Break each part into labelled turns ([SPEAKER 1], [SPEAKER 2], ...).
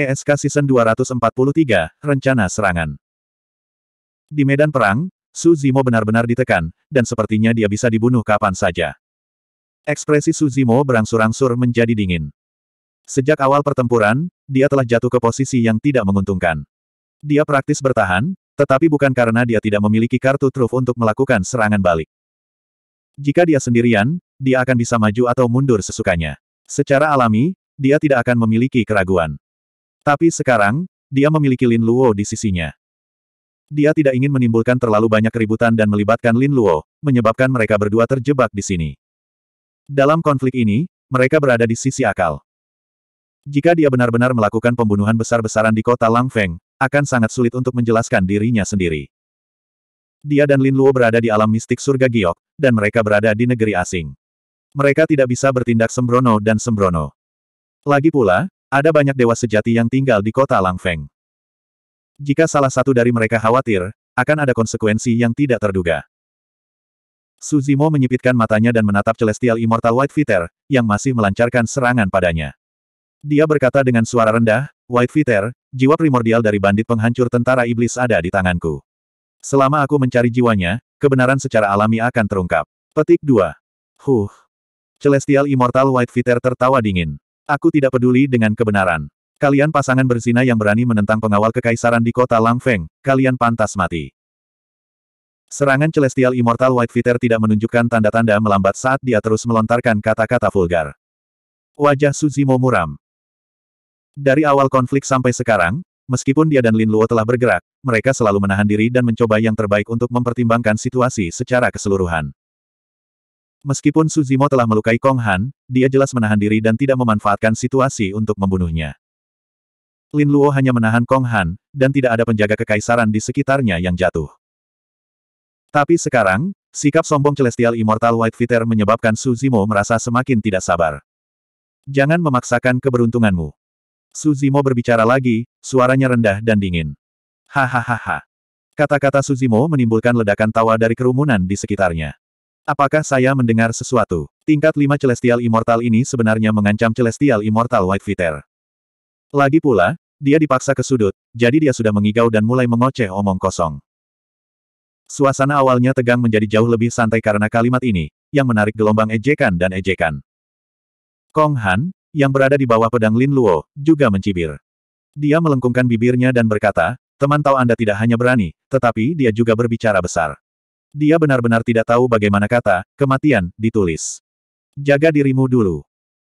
[SPEAKER 1] ESK Season 243, Rencana Serangan. Di medan perang, Su Zimo benar-benar ditekan, dan sepertinya dia bisa dibunuh kapan saja. Ekspresi Su Zimo berangsur-angsur menjadi dingin. Sejak awal pertempuran, dia telah jatuh ke posisi yang tidak menguntungkan. Dia praktis bertahan, tetapi bukan karena dia tidak memiliki kartu truf untuk melakukan serangan balik. Jika dia sendirian, dia akan bisa maju atau mundur sesukanya. Secara alami, dia tidak akan memiliki keraguan. Tapi sekarang, dia memiliki Lin Luo di sisinya. Dia tidak ingin menimbulkan terlalu banyak keributan dan melibatkan Lin Luo, menyebabkan mereka berdua terjebak di sini. Dalam konflik ini, mereka berada di sisi akal. Jika dia benar-benar melakukan pembunuhan besar-besaran di kota Langfeng, akan sangat sulit untuk menjelaskan dirinya sendiri. Dia dan Lin Luo berada di alam mistik surga giok, dan mereka berada di negeri asing. Mereka tidak bisa bertindak sembrono dan sembrono. Lagi pula, ada banyak dewa sejati yang tinggal di kota Langfeng. Jika salah satu dari mereka khawatir, akan ada konsekuensi yang tidak terduga. Suzimo menyipitkan matanya dan menatap Celestial Immortal White Viter, yang masih melancarkan serangan padanya. Dia berkata dengan suara rendah, White Viter, jiwa primordial dari bandit penghancur tentara iblis ada di tanganku. Selama aku mencari jiwanya, kebenaran secara alami akan terungkap. Petik 2. Huh. Celestial Immortal White Viter tertawa dingin. Aku tidak peduli dengan kebenaran. Kalian pasangan berzina yang berani menentang pengawal kekaisaran di kota Langfeng, kalian pantas mati. Serangan Celestial Immortal White Fitter tidak menunjukkan tanda-tanda melambat saat dia terus melontarkan kata-kata vulgar. Wajah Suzimo muram. Dari awal konflik sampai sekarang, meskipun dia dan Lin Luo telah bergerak, mereka selalu menahan diri dan mencoba yang terbaik untuk mempertimbangkan situasi secara keseluruhan. Meskipun Suzimo telah melukai Kong Han, dia jelas menahan diri dan tidak memanfaatkan situasi untuk membunuhnya. Lin Luo hanya menahan Kong Han, dan tidak ada penjaga kekaisaran di sekitarnya yang jatuh. Tapi sekarang, sikap sombong Celestial Immortal White Fitter menyebabkan Suzimo merasa semakin tidak sabar. Jangan memaksakan keberuntunganmu. Suzimo berbicara lagi, suaranya rendah dan dingin. Hahaha. Kata-kata Suzimo menimbulkan ledakan tawa dari kerumunan di sekitarnya. Apakah saya mendengar sesuatu? Tingkat 5 Celestial Immortal ini sebenarnya mengancam Celestial Immortal White Viter. Lagi pula, dia dipaksa ke sudut, jadi dia sudah mengigau dan mulai mengoceh omong kosong. Suasana awalnya tegang menjadi jauh lebih santai karena kalimat ini, yang menarik gelombang ejekan dan ejekan. Kong Han, yang berada di bawah pedang Lin Luo, juga mencibir. Dia melengkungkan bibirnya dan berkata, teman tahu Anda tidak hanya berani, tetapi dia juga berbicara besar. Dia benar-benar tidak tahu bagaimana kata, kematian, ditulis. Jaga dirimu dulu.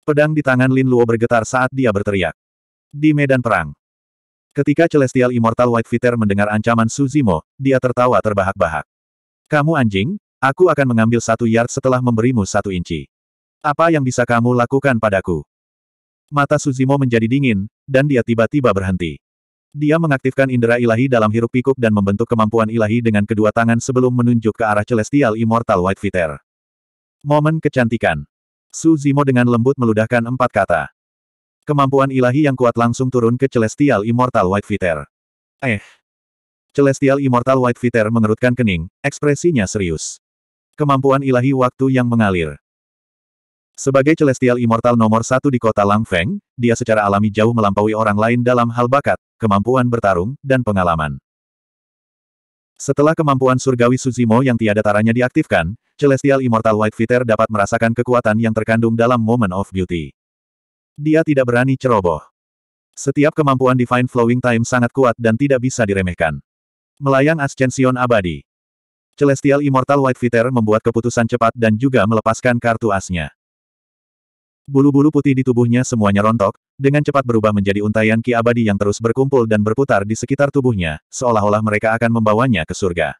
[SPEAKER 1] Pedang di tangan Lin Luo bergetar saat dia berteriak. Di medan perang. Ketika Celestial Immortal White Fitter mendengar ancaman Suzimo, dia tertawa terbahak-bahak. Kamu anjing, aku akan mengambil satu yard setelah memberimu satu inci. Apa yang bisa kamu lakukan padaku? Mata Suzimo menjadi dingin, dan dia tiba-tiba berhenti. Dia mengaktifkan indera ilahi dalam hiruk-pikuk dan membentuk kemampuan ilahi dengan kedua tangan sebelum menunjuk ke arah Celestial Immortal White Fitter. Momen kecantikan. Su Zimo dengan lembut meludahkan empat kata. Kemampuan ilahi yang kuat langsung turun ke Celestial Immortal White Fitter. Eh. Celestial Immortal White Fitter mengerutkan kening, ekspresinya serius. Kemampuan ilahi waktu yang mengalir. Sebagai Celestial Immortal nomor satu di kota Langfeng, dia secara alami jauh melampaui orang lain dalam hal bakat, kemampuan bertarung, dan pengalaman. Setelah kemampuan surgawi Suzimo yang tiada taranya diaktifkan, Celestial Immortal White Fitter dapat merasakan kekuatan yang terkandung dalam Moment of Beauty. Dia tidak berani ceroboh. Setiap kemampuan Divine Flowing Time sangat kuat dan tidak bisa diremehkan. Melayang Ascension Abadi. Celestial Immortal White Fitter membuat keputusan cepat dan juga melepaskan kartu asnya. Bulu-bulu putih di tubuhnya semuanya rontok, dengan cepat berubah menjadi untayan ki abadi yang terus berkumpul dan berputar di sekitar tubuhnya, seolah-olah mereka akan membawanya ke surga.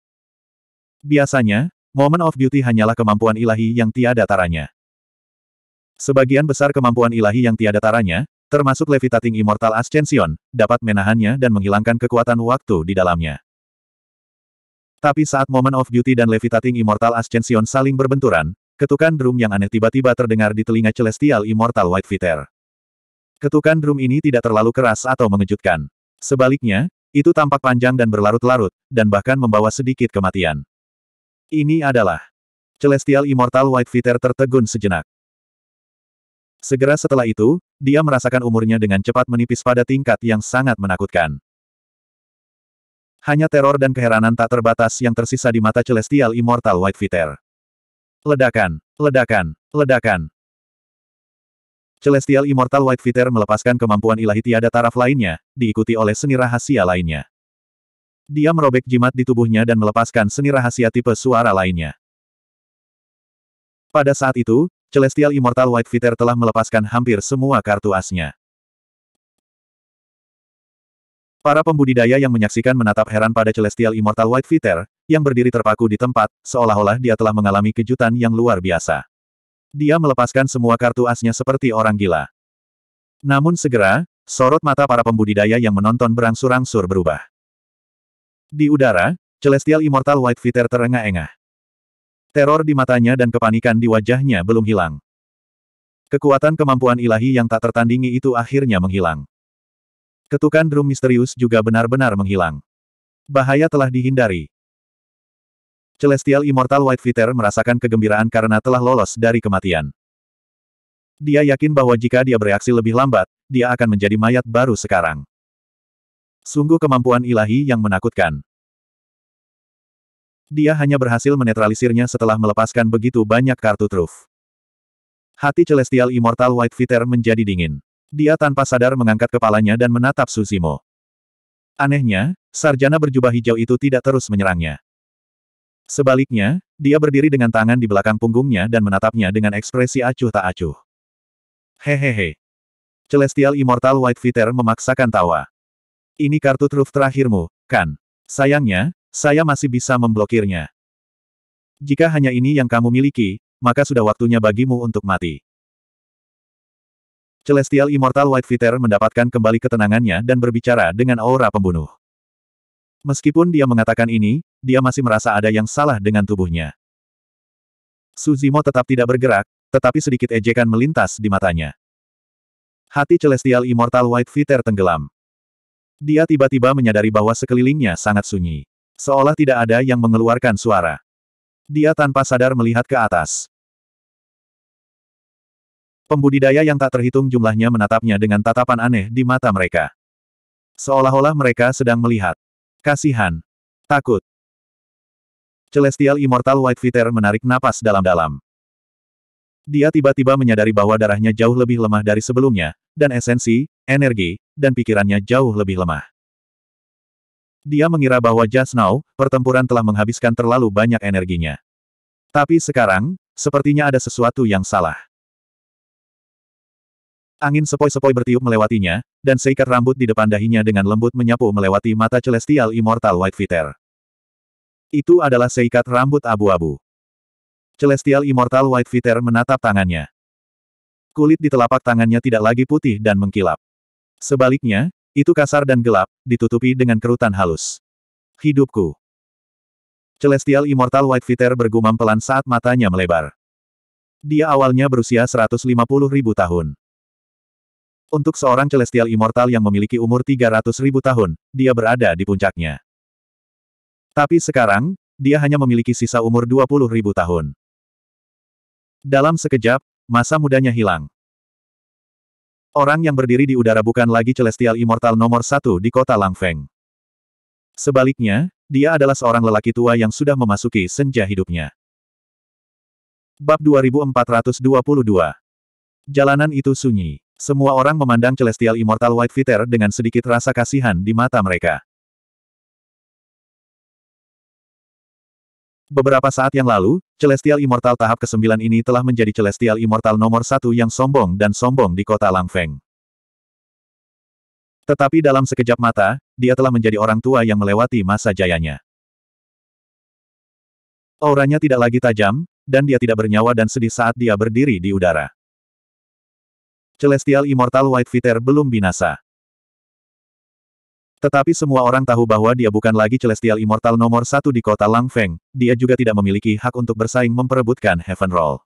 [SPEAKER 1] Biasanya, moment of beauty hanyalah kemampuan ilahi yang tiada taranya. Sebagian besar kemampuan ilahi yang tiada taranya, termasuk levitating immortal ascension, dapat menahannya dan menghilangkan kekuatan waktu di dalamnya. Tapi saat moment of beauty dan levitating immortal ascension saling berbenturan, Ketukan drum yang aneh tiba-tiba terdengar di telinga Celestial Immortal White Fitter. Ketukan drum ini tidak terlalu keras atau mengejutkan. Sebaliknya, itu tampak panjang dan berlarut-larut, dan bahkan membawa sedikit kematian. Ini adalah Celestial Immortal White Fitter tertegun sejenak. Segera setelah itu, dia merasakan umurnya dengan cepat menipis pada tingkat yang sangat menakutkan. Hanya teror dan keheranan tak terbatas yang tersisa di mata Celestial Immortal White Fitter. Ledakan, ledakan, ledakan. Celestial Immortal White Viper melepaskan kemampuan ilahi tiada taraf lainnya, diikuti oleh seni rahasia lainnya. Dia merobek jimat di tubuhnya dan melepaskan seni rahasia tipe suara lainnya. Pada saat itu, Celestial Immortal White Viper telah melepaskan hampir semua kartu asnya. Para pembudidaya yang menyaksikan menatap heran pada Celestial Immortal White Viper, yang berdiri terpaku di tempat, seolah-olah dia telah mengalami kejutan yang luar biasa. Dia melepaskan semua kartu asnya seperti orang gila. Namun segera, sorot mata para pembudidaya yang menonton berangsur-angsur berubah. Di udara, Celestial Immortal White Fitter terengah-engah. Teror di matanya dan kepanikan di wajahnya belum hilang. Kekuatan kemampuan ilahi yang tak tertandingi itu akhirnya menghilang. Ketukan drum misterius juga benar-benar menghilang. Bahaya telah dihindari. Celestial Immortal White Fitter merasakan kegembiraan karena telah lolos dari kematian. Dia yakin bahwa jika dia bereaksi lebih lambat, dia akan menjadi mayat baru sekarang. Sungguh kemampuan ilahi yang menakutkan. Dia hanya berhasil menetralisirnya setelah melepaskan begitu banyak kartu truf. Hati Celestial Immortal White Fitter menjadi dingin. Dia tanpa sadar mengangkat kepalanya dan menatap Suzimo. Anehnya, sarjana berjubah hijau itu tidak terus menyerangnya. Sebaliknya, dia berdiri dengan tangan di belakang punggungnya dan menatapnya dengan ekspresi acuh tak acuh. Hehehe. Celestial Immortal White Fitter memaksakan tawa. Ini kartu truf terakhirmu, kan? Sayangnya, saya masih bisa memblokirnya. Jika hanya ini yang kamu miliki, maka sudah waktunya bagimu untuk mati. Celestial Immortal White Fitter mendapatkan kembali ketenangannya dan berbicara dengan aura pembunuh. Meskipun dia mengatakan ini, dia masih merasa ada yang salah dengan tubuhnya. Suzimo tetap tidak bergerak, tetapi sedikit ejekan melintas di matanya. Hati Celestial Immortal White Fitter tenggelam. Dia tiba-tiba menyadari bahwa sekelilingnya sangat sunyi. Seolah tidak ada yang mengeluarkan suara. Dia tanpa sadar melihat ke atas. Pembudidaya yang tak terhitung jumlahnya menatapnya dengan tatapan aneh di mata mereka. Seolah-olah mereka sedang melihat. Kasihan. Takut. Celestial Immortal White Viter menarik napas dalam-dalam. Dia tiba-tiba menyadari bahwa darahnya jauh lebih lemah dari sebelumnya, dan esensi, energi, dan pikirannya jauh lebih lemah. Dia mengira bahwa just now, pertempuran telah menghabiskan terlalu banyak energinya. Tapi sekarang, sepertinya ada sesuatu yang salah. Angin sepoi-sepoi bertiup melewatinya, dan seikat rambut di depan dahinya dengan lembut menyapu melewati mata celestial immortal White Viter. Itu adalah seikat rambut abu-abu. Celestial Immortal White Viter menatap tangannya. Kulit di telapak tangannya tidak lagi putih dan mengkilap. Sebaliknya, itu kasar dan gelap, ditutupi dengan kerutan halus. Hidupku. Celestial Immortal White Viter bergumam pelan saat matanya melebar. Dia awalnya berusia 150 ribu tahun. Untuk seorang Celestial Immortal yang memiliki umur 300 ribu tahun, dia berada di puncaknya. Tapi sekarang, dia hanya memiliki sisa umur 20 ribu tahun. Dalam sekejap, masa mudanya hilang. Orang yang berdiri di udara bukan lagi Celestial Immortal nomor satu di kota Langfeng. Sebaliknya, dia adalah seorang lelaki tua yang sudah memasuki senja hidupnya. Bab 2422 Jalanan itu sunyi. Semua orang memandang Celestial Immortal White Fitter dengan sedikit rasa kasihan di mata mereka. Beberapa saat yang lalu, Celestial Immortal tahap ke-9 ini telah menjadi Celestial Immortal nomor satu yang sombong dan sombong di kota Langfeng. Tetapi dalam sekejap mata, dia telah menjadi orang tua yang melewati masa jayanya. Auranya tidak lagi tajam, dan dia tidak bernyawa dan sedih saat dia berdiri di udara. Celestial Immortal White Fitter belum binasa. Tetapi semua orang tahu bahwa dia bukan lagi Celestial Immortal nomor satu di kota Langfeng, dia juga tidak memiliki hak untuk bersaing memperebutkan Heaven Roll.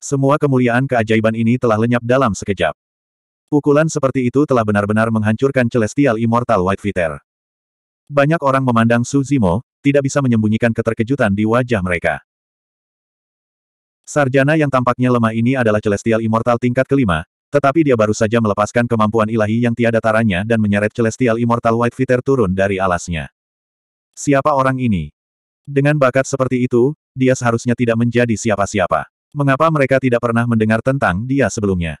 [SPEAKER 1] Semua kemuliaan keajaiban ini telah lenyap dalam sekejap. Pukulan seperti itu telah benar-benar menghancurkan Celestial Immortal White Viter. Banyak orang memandang Su Zimo, tidak bisa menyembunyikan keterkejutan di wajah mereka. Sarjana yang tampaknya lemah ini adalah Celestial Immortal tingkat kelima, tetapi dia baru saja melepaskan kemampuan ilahi yang tiada taranya dan menyeret Celestial Immortal White Fitter turun dari alasnya. Siapa orang ini? Dengan bakat seperti itu, dia seharusnya tidak menjadi siapa-siapa. Mengapa mereka tidak pernah mendengar tentang dia sebelumnya?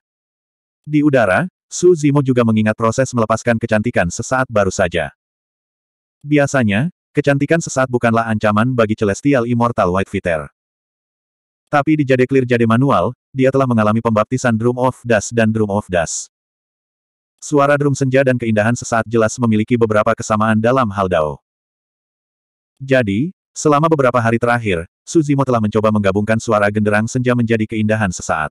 [SPEAKER 1] Di udara, Su Zimo juga mengingat proses melepaskan kecantikan sesaat baru saja. Biasanya, kecantikan sesaat bukanlah ancaman bagi Celestial Immortal White Fitter. Tapi di Jade Clear Jade Manual, dia telah mengalami pembaptisan Drum of Dust dan Drum of Dust. Suara drum senja dan keindahan sesaat jelas memiliki beberapa kesamaan dalam hal Dao. Jadi, selama beberapa hari terakhir, Suzimo telah mencoba menggabungkan suara genderang senja menjadi keindahan sesaat.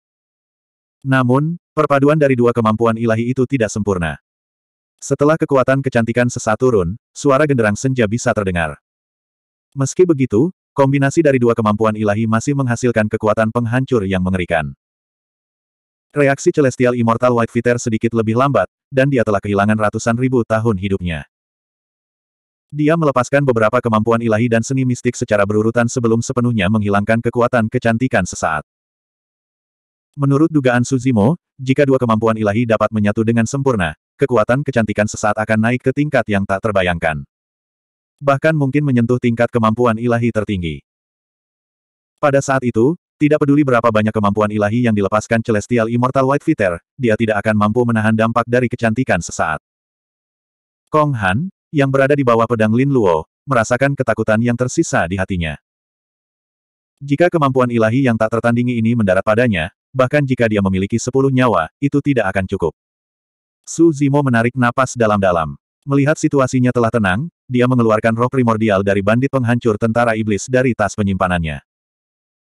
[SPEAKER 1] Namun, perpaduan dari dua kemampuan ilahi itu tidak sempurna. Setelah kekuatan kecantikan sesaat turun, suara genderang senja bisa terdengar. Meski begitu, Kombinasi dari dua kemampuan ilahi masih menghasilkan kekuatan penghancur yang mengerikan. Reaksi Celestial Immortal White Fitter sedikit lebih lambat, dan dia telah kehilangan ratusan ribu tahun hidupnya. Dia melepaskan beberapa kemampuan ilahi dan seni mistik secara berurutan sebelum sepenuhnya menghilangkan kekuatan kecantikan sesaat. Menurut dugaan Suzimo, jika dua kemampuan ilahi dapat menyatu dengan sempurna, kekuatan kecantikan sesaat akan naik ke tingkat yang tak terbayangkan. Bahkan mungkin menyentuh tingkat kemampuan ilahi tertinggi. Pada saat itu, tidak peduli berapa banyak kemampuan ilahi yang dilepaskan Celestial Immortal White Fitter, dia tidak akan mampu menahan dampak dari kecantikan sesaat. Kong Han, yang berada di bawah pedang Lin Luo, merasakan ketakutan yang tersisa di hatinya. Jika kemampuan ilahi yang tak tertandingi ini mendarat padanya, bahkan jika dia memiliki sepuluh nyawa, itu tidak akan cukup. Su Zimo menarik napas dalam-dalam. Melihat situasinya telah tenang, dia mengeluarkan roh primordial dari bandit penghancur tentara iblis dari tas penyimpanannya.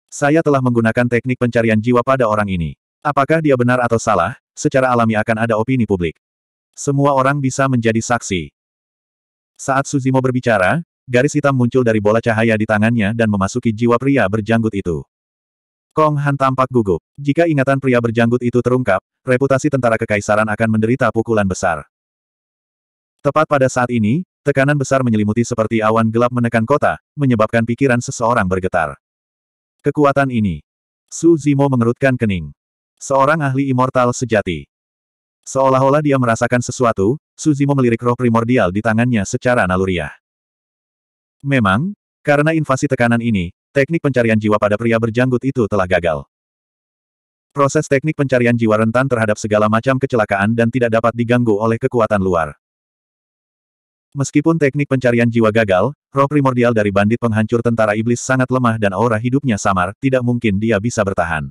[SPEAKER 1] Saya telah menggunakan teknik pencarian jiwa pada orang ini. Apakah dia benar atau salah, secara alami akan ada opini publik. Semua orang bisa menjadi saksi. Saat Suzimo berbicara, garis hitam muncul dari bola cahaya di tangannya dan memasuki jiwa pria berjanggut itu. Kong Han tampak gugup. Jika ingatan pria berjanggut itu terungkap, reputasi tentara kekaisaran akan menderita pukulan besar. Tepat pada saat ini, Tekanan besar menyelimuti seperti awan gelap menekan kota, menyebabkan pikiran seseorang bergetar. Kekuatan ini. Su Zimo mengerutkan kening. Seorang ahli immortal sejati. Seolah-olah dia merasakan sesuatu, Su Zimo melirik roh primordial di tangannya secara naluriah. Memang, karena invasi tekanan ini, teknik pencarian jiwa pada pria berjanggut itu telah gagal. Proses teknik pencarian jiwa rentan terhadap segala macam kecelakaan dan tidak dapat diganggu oleh kekuatan luar. Meskipun teknik pencarian jiwa gagal, roh primordial dari bandit penghancur tentara iblis sangat lemah dan aura hidupnya samar, tidak mungkin dia bisa bertahan.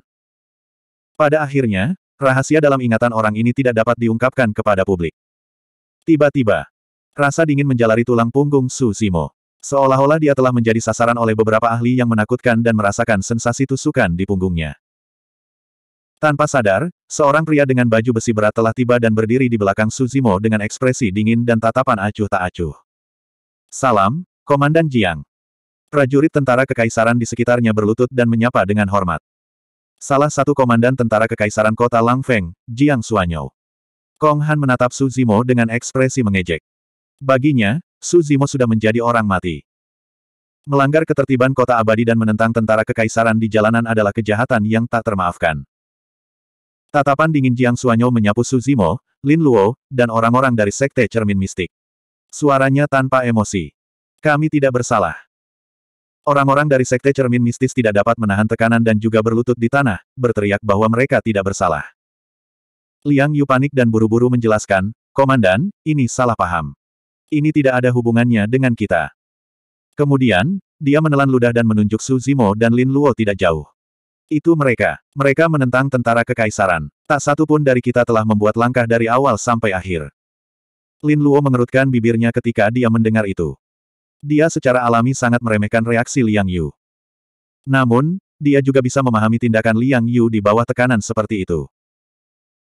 [SPEAKER 1] Pada akhirnya, rahasia dalam ingatan orang ini tidak dapat diungkapkan kepada publik. Tiba-tiba, rasa dingin menjalari tulang punggung Su Simo, Seolah-olah dia telah menjadi sasaran oleh beberapa ahli yang menakutkan dan merasakan sensasi tusukan di punggungnya. Tanpa sadar, seorang pria dengan baju besi berat telah tiba dan berdiri di belakang Suzimo dengan ekspresi dingin dan tatapan acuh tak acuh. Salam, Komandan Jiang. Prajurit tentara kekaisaran di sekitarnya berlutut dan menyapa dengan hormat. Salah satu komandan tentara kekaisaran kota Langfeng, Jiang Suanyou. Kong Han menatap Suzimo dengan ekspresi mengejek. Baginya, Suzimo sudah menjadi orang mati. Melanggar ketertiban kota abadi dan menentang tentara kekaisaran di jalanan adalah kejahatan yang tak termaafkan. Tatapan dingin Jiang Suanyo menyapu Su Zimo, Lin Luo, dan orang-orang dari Sekte Cermin Mistik. Suaranya tanpa emosi. Kami tidak bersalah. Orang-orang dari Sekte Cermin Mistis tidak dapat menahan tekanan dan juga berlutut di tanah, berteriak bahwa mereka tidak bersalah. Liang Yu panik dan buru-buru menjelaskan, Komandan, ini salah paham. Ini tidak ada hubungannya dengan kita. Kemudian, dia menelan ludah dan menunjuk Su Zimo dan Lin Luo tidak jauh. Itu mereka. Mereka menentang tentara kekaisaran. Tak satu pun dari kita telah membuat langkah dari awal sampai akhir. Lin Luo mengerutkan bibirnya ketika dia mendengar itu. Dia secara alami sangat meremehkan reaksi Liang Yu. Namun, dia juga bisa memahami tindakan Liang Yu di bawah tekanan seperti itu.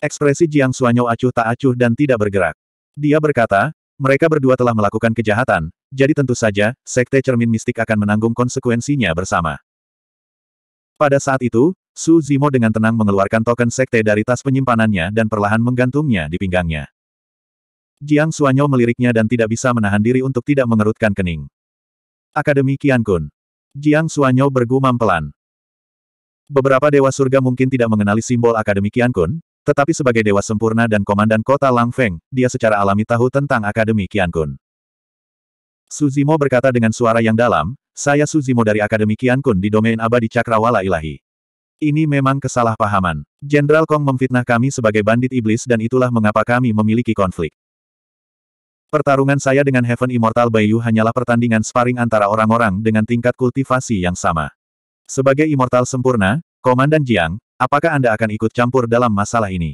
[SPEAKER 1] Ekspresi Jiang Suanyo acuh tak acuh dan tidak bergerak. Dia berkata, mereka berdua telah melakukan kejahatan, jadi tentu saja, Sekte Cermin Mistik akan menanggung konsekuensinya bersama. Pada saat itu, Su Zimo dengan tenang mengeluarkan token sekte dari tas penyimpanannya dan perlahan menggantungnya di pinggangnya. Jiang Suanyo meliriknya dan tidak bisa menahan diri untuk tidak mengerutkan kening. Akademi Kian Kun. Jiang Suanyo bergumam pelan. Beberapa dewa surga mungkin tidak mengenali simbol Akademi Kian Kun, tetapi sebagai dewa sempurna dan komandan kota Lang Feng, dia secara alami tahu tentang Akademi Kian Kun. Zimo berkata dengan suara yang dalam, saya Suzimo dari Akademi Qian Kun di domain abadi Cakrawala Ilahi. Ini memang kesalahpahaman. Jenderal Kong memfitnah kami sebagai bandit iblis dan itulah mengapa kami memiliki konflik. Pertarungan saya dengan Heaven Immortal Bayu hanyalah pertandingan sparring antara orang-orang dengan tingkat kultivasi yang sama. Sebagai Immortal Sempurna, Komandan Jiang, apakah Anda akan ikut campur dalam masalah ini?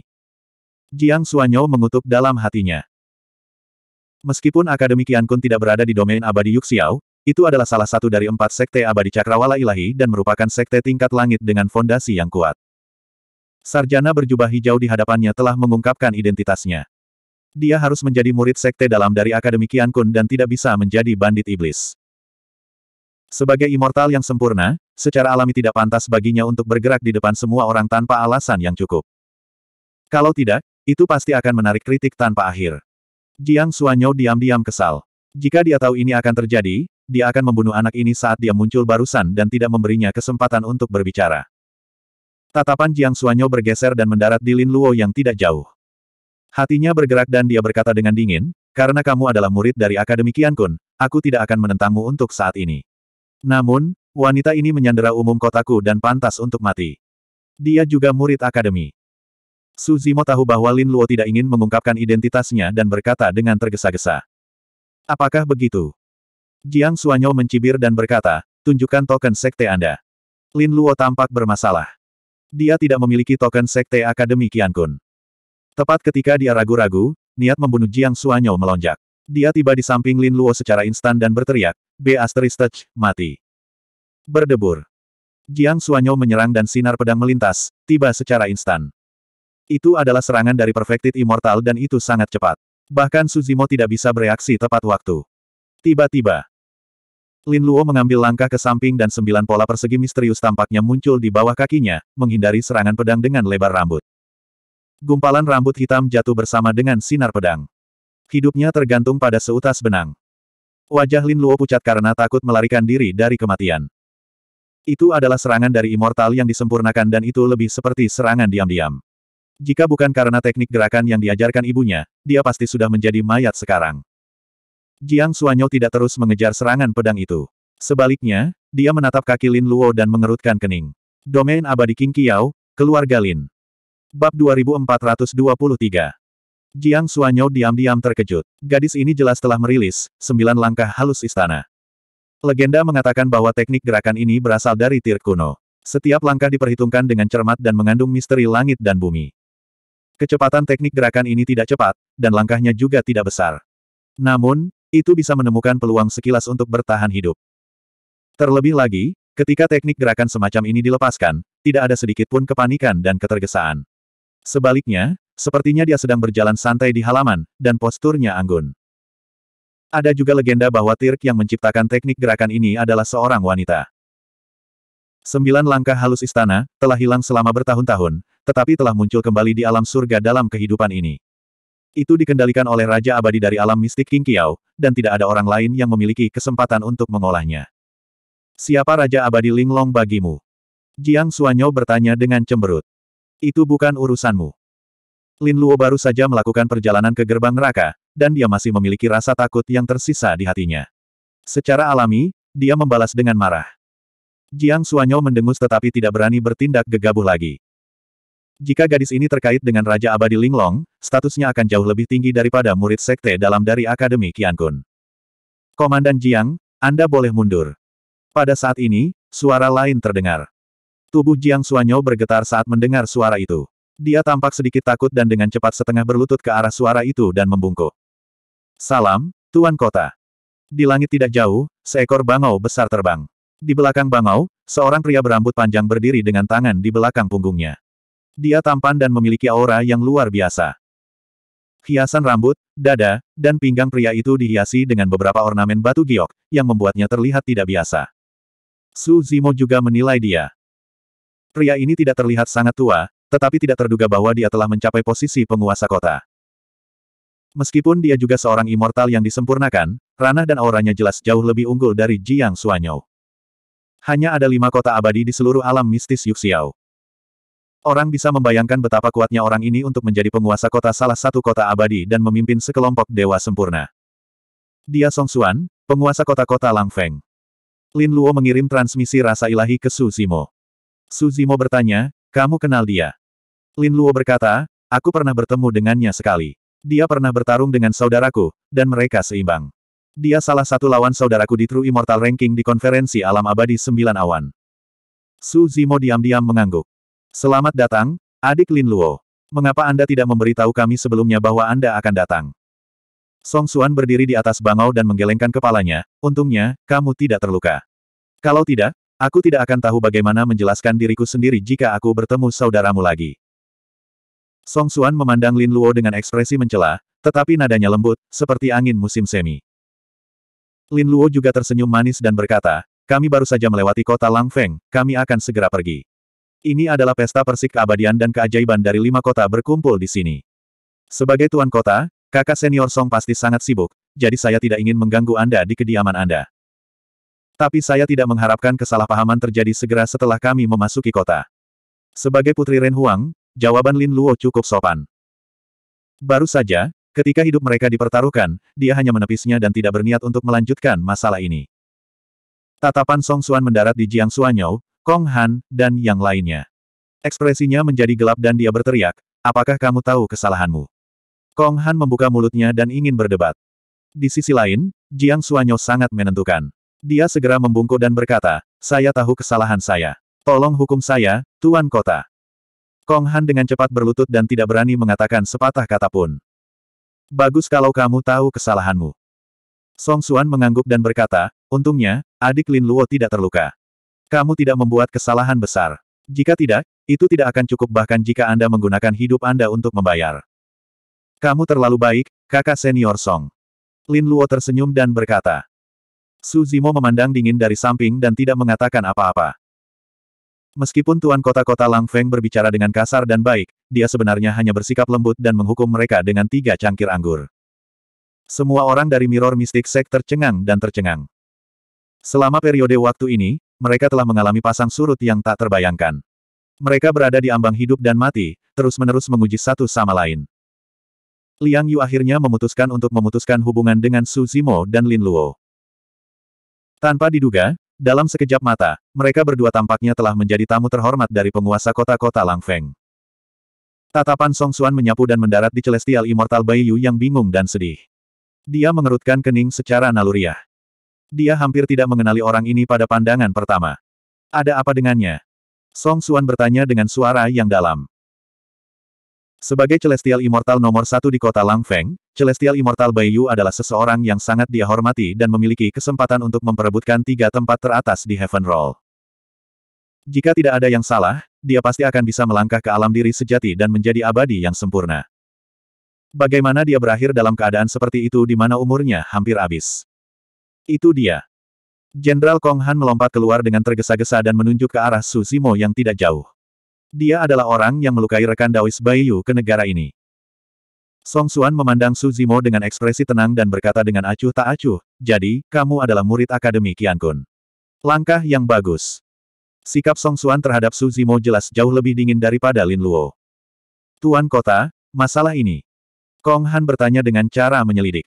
[SPEAKER 1] Jiang Suanyo mengutuk dalam hatinya. Meskipun Akademi Qian Kun tidak berada di domain abadi Yuxiao, itu adalah salah satu dari empat sekte abadi cakrawala ilahi dan merupakan sekte tingkat langit dengan fondasi yang kuat. Sarjana berjubah hijau di hadapannya telah mengungkapkan identitasnya. Dia harus menjadi murid sekte dalam dari Akademi Kian Kun dan tidak bisa menjadi bandit iblis. Sebagai immortal yang sempurna, secara alami tidak pantas baginya untuk bergerak di depan semua orang tanpa alasan yang cukup. Kalau tidak, itu pasti akan menarik kritik tanpa akhir. Jiang Suanyo diam-diam kesal. Jika dia tahu ini akan terjadi, dia akan membunuh anak ini saat dia muncul barusan dan tidak memberinya kesempatan untuk berbicara. Tatapan Jiang Suanyo bergeser dan mendarat di Lin Luo yang tidak jauh. Hatinya bergerak dan dia berkata dengan dingin, karena kamu adalah murid dari Akademi Qian Kun, aku tidak akan menentangmu untuk saat ini. Namun, wanita ini menyandera umum kotaku dan pantas untuk mati. Dia juga murid Akademi. Su Zimo tahu bahwa Lin Luo tidak ingin mengungkapkan identitasnya dan berkata dengan tergesa-gesa. Apakah begitu? Jiang Suanyo mencibir dan berkata, tunjukkan token sekte Anda. Lin Luo tampak bermasalah. Dia tidak memiliki token sekte Akademi Kun. Tepat ketika dia ragu-ragu, niat membunuh Jiang Suanyo melonjak. Dia tiba di samping Lin Luo secara instan dan berteriak, B asterisk mati. Berdebur. Jiang Suanyo menyerang dan sinar pedang melintas, tiba secara instan. Itu adalah serangan dari Perfected Immortal dan itu sangat cepat. Bahkan Suzimo tidak bisa bereaksi tepat waktu. Tiba-tiba, Lin Luo mengambil langkah ke samping dan sembilan pola persegi misterius tampaknya muncul di bawah kakinya, menghindari serangan pedang dengan lebar rambut. Gumpalan rambut hitam jatuh bersama dengan sinar pedang. Hidupnya tergantung pada seutas benang. Wajah Lin Luo pucat karena takut melarikan diri dari kematian. Itu adalah serangan dari immortal yang disempurnakan dan itu lebih seperti serangan diam-diam. Jika bukan karena teknik gerakan yang diajarkan ibunya, dia pasti sudah menjadi mayat sekarang. Jiang Suanyo tidak terus mengejar serangan pedang itu. Sebaliknya, dia menatap kaki Lin Luo dan mengerutkan kening. Domain abadi King Kiao, keluarga Lin. Bab 2423 Jiang Suanyo diam-diam terkejut. Gadis ini jelas telah merilis, sembilan langkah halus istana. Legenda mengatakan bahwa teknik gerakan ini berasal dari tir kuno. Setiap langkah diperhitungkan dengan cermat dan mengandung misteri langit dan bumi. Kecepatan teknik gerakan ini tidak cepat, dan langkahnya juga tidak besar. Namun, itu bisa menemukan peluang sekilas untuk bertahan hidup. Terlebih lagi, ketika teknik gerakan semacam ini dilepaskan, tidak ada sedikit pun kepanikan dan ketergesaan. Sebaliknya, sepertinya dia sedang berjalan santai di halaman, dan posturnya anggun. Ada juga legenda bahwa Tirk yang menciptakan teknik gerakan ini adalah seorang wanita. Sembilan langkah halus istana, telah hilang selama bertahun-tahun, tetapi telah muncul kembali di alam surga dalam kehidupan ini. Itu dikendalikan oleh Raja Abadi dari alam mistik King Kiao, dan tidak ada orang lain yang memiliki kesempatan untuk mengolahnya. Siapa Raja Abadi Linglong bagimu? Jiang Suanyo bertanya dengan cemberut. Itu bukan urusanmu. Lin Luo baru saja melakukan perjalanan ke gerbang neraka, dan dia masih memiliki rasa takut yang tersisa di hatinya. Secara alami, dia membalas dengan marah. Jiang Suanyo mendengus tetapi tidak berani bertindak gegabah lagi. Jika gadis ini terkait dengan Raja Abadi Linglong, statusnya akan jauh lebih tinggi daripada murid sekte dalam dari Akademi Qiankun. Komandan Jiang, Anda boleh mundur. Pada saat ini, suara lain terdengar. Tubuh Jiang Suanyo bergetar saat mendengar suara itu. Dia tampak sedikit takut dan dengan cepat setengah berlutut ke arah suara itu dan membungkuk. Salam, Tuan Kota. Di langit tidak jauh, seekor bangau besar terbang. Di belakang bangau, seorang pria berambut panjang berdiri dengan tangan di belakang punggungnya. Dia tampan dan memiliki aura yang luar biasa. Hiasan rambut, dada, dan pinggang pria itu dihiasi dengan beberapa ornamen batu giok, yang membuatnya terlihat tidak biasa. Su Zimo juga menilai dia. Pria ini tidak terlihat sangat tua, tetapi tidak terduga bahwa dia telah mencapai posisi penguasa kota. Meskipun dia juga seorang immortal yang disempurnakan, ranah dan auranya jelas jauh lebih unggul dari Jiang Suanyou. Hanya ada lima kota abadi di seluruh alam mistis Yuxiao. Orang bisa membayangkan betapa kuatnya orang ini untuk menjadi penguasa kota salah satu kota abadi dan memimpin sekelompok dewa sempurna. Dia Song Xuan, penguasa kota-kota Lang Feng. Lin Luo mengirim transmisi rasa ilahi ke Su Zimo. Su Zimo bertanya, kamu kenal dia? Lin Luo berkata, aku pernah bertemu dengannya sekali. Dia pernah bertarung dengan saudaraku, dan mereka seimbang. Dia salah satu lawan saudaraku di True Immortal Ranking di konferensi alam abadi sembilan awan. Su Zimo diam-diam mengangguk. Selamat datang, adik Lin Luo. Mengapa Anda tidak memberitahu kami sebelumnya bahwa Anda akan datang? Song Xuan berdiri di atas bangau dan menggelengkan kepalanya, untungnya, kamu tidak terluka. Kalau tidak, aku tidak akan tahu bagaimana menjelaskan diriku sendiri jika aku bertemu saudaramu lagi. Song Xuan memandang Lin Luo dengan ekspresi mencela, tetapi nadanya lembut, seperti angin musim semi. Lin Luo juga tersenyum manis dan berkata, kami baru saja melewati kota Lang Feng. kami akan segera pergi. Ini adalah pesta persik keabadian dan keajaiban dari lima kota berkumpul di sini. Sebagai tuan kota, kakak senior Song pasti sangat sibuk, jadi saya tidak ingin mengganggu Anda di kediaman Anda. Tapi saya tidak mengharapkan kesalahpahaman terjadi segera setelah kami memasuki kota. Sebagai putri Ren Huang, jawaban Lin Luo cukup sopan. Baru saja, ketika hidup mereka dipertaruhkan, dia hanya menepisnya dan tidak berniat untuk melanjutkan masalah ini. Tatapan Song Xuan mendarat di Jiang Suanyou, Kong Han, dan yang lainnya. Ekspresinya menjadi gelap dan dia berteriak, apakah kamu tahu kesalahanmu? Kong Han membuka mulutnya dan ingin berdebat. Di sisi lain, Jiang Suanyo sangat menentukan. Dia segera membungkuk dan berkata, saya tahu kesalahan saya. Tolong hukum saya, Tuan Kota. Kong Han dengan cepat berlutut dan tidak berani mengatakan sepatah kata pun. Bagus kalau kamu tahu kesalahanmu. Song Xuan mengangguk dan berkata, untungnya, adik Lin Luo tidak terluka. Kamu tidak membuat kesalahan besar. Jika tidak, itu tidak akan cukup bahkan jika Anda menggunakan hidup Anda untuk membayar. Kamu terlalu baik, kakak senior Song. Lin Luo tersenyum dan berkata. Su Zimo memandang dingin dari samping dan tidak mengatakan apa-apa. Meskipun tuan kota-kota Lang Feng berbicara dengan kasar dan baik, dia sebenarnya hanya bersikap lembut dan menghukum mereka dengan tiga cangkir anggur. Semua orang dari Mirror Mystic Sect tercengang dan tercengang. Selama periode waktu ini, mereka telah mengalami pasang surut yang tak terbayangkan. Mereka berada di ambang hidup dan mati, terus-menerus menguji satu sama lain. Liang Yu akhirnya memutuskan untuk memutuskan hubungan dengan Su Zimo dan Lin Luo. Tanpa diduga, dalam sekejap mata, mereka berdua tampaknya telah menjadi tamu terhormat dari penguasa kota-kota Lang Feng. Tatapan Song Xuan menyapu dan mendarat di Celestial Immortal Bai Yu yang bingung dan sedih. Dia mengerutkan kening secara naluriah. Dia hampir tidak mengenali orang ini pada pandangan pertama. Ada apa dengannya? Song Xuan bertanya dengan suara yang dalam. Sebagai Celestial Immortal nomor satu di kota Langfeng, Celestial Immortal Bai Yu adalah seseorang yang sangat dia hormati dan memiliki kesempatan untuk memperebutkan tiga tempat teratas di Heaven Roll. Jika tidak ada yang salah, dia pasti akan bisa melangkah ke alam diri sejati dan menjadi abadi yang sempurna. Bagaimana dia berakhir dalam keadaan seperti itu di mana umurnya hampir habis? Itu dia. Jenderal Kong Han melompat keluar dengan tergesa-gesa dan menunjuk ke arah Su Zimo yang tidak jauh. Dia adalah orang yang melukai rekan Daois Bayu ke negara ini. Song Suan memandang Su Zimo dengan ekspresi tenang dan berkata dengan acuh tak acuh, jadi, kamu adalah murid Akademi Qian Kun. Langkah yang bagus. Sikap Song Suan terhadap Su Zimo jelas jauh lebih dingin daripada Lin Luo. Tuan Kota, masalah ini. Kong Han bertanya dengan cara menyelidik.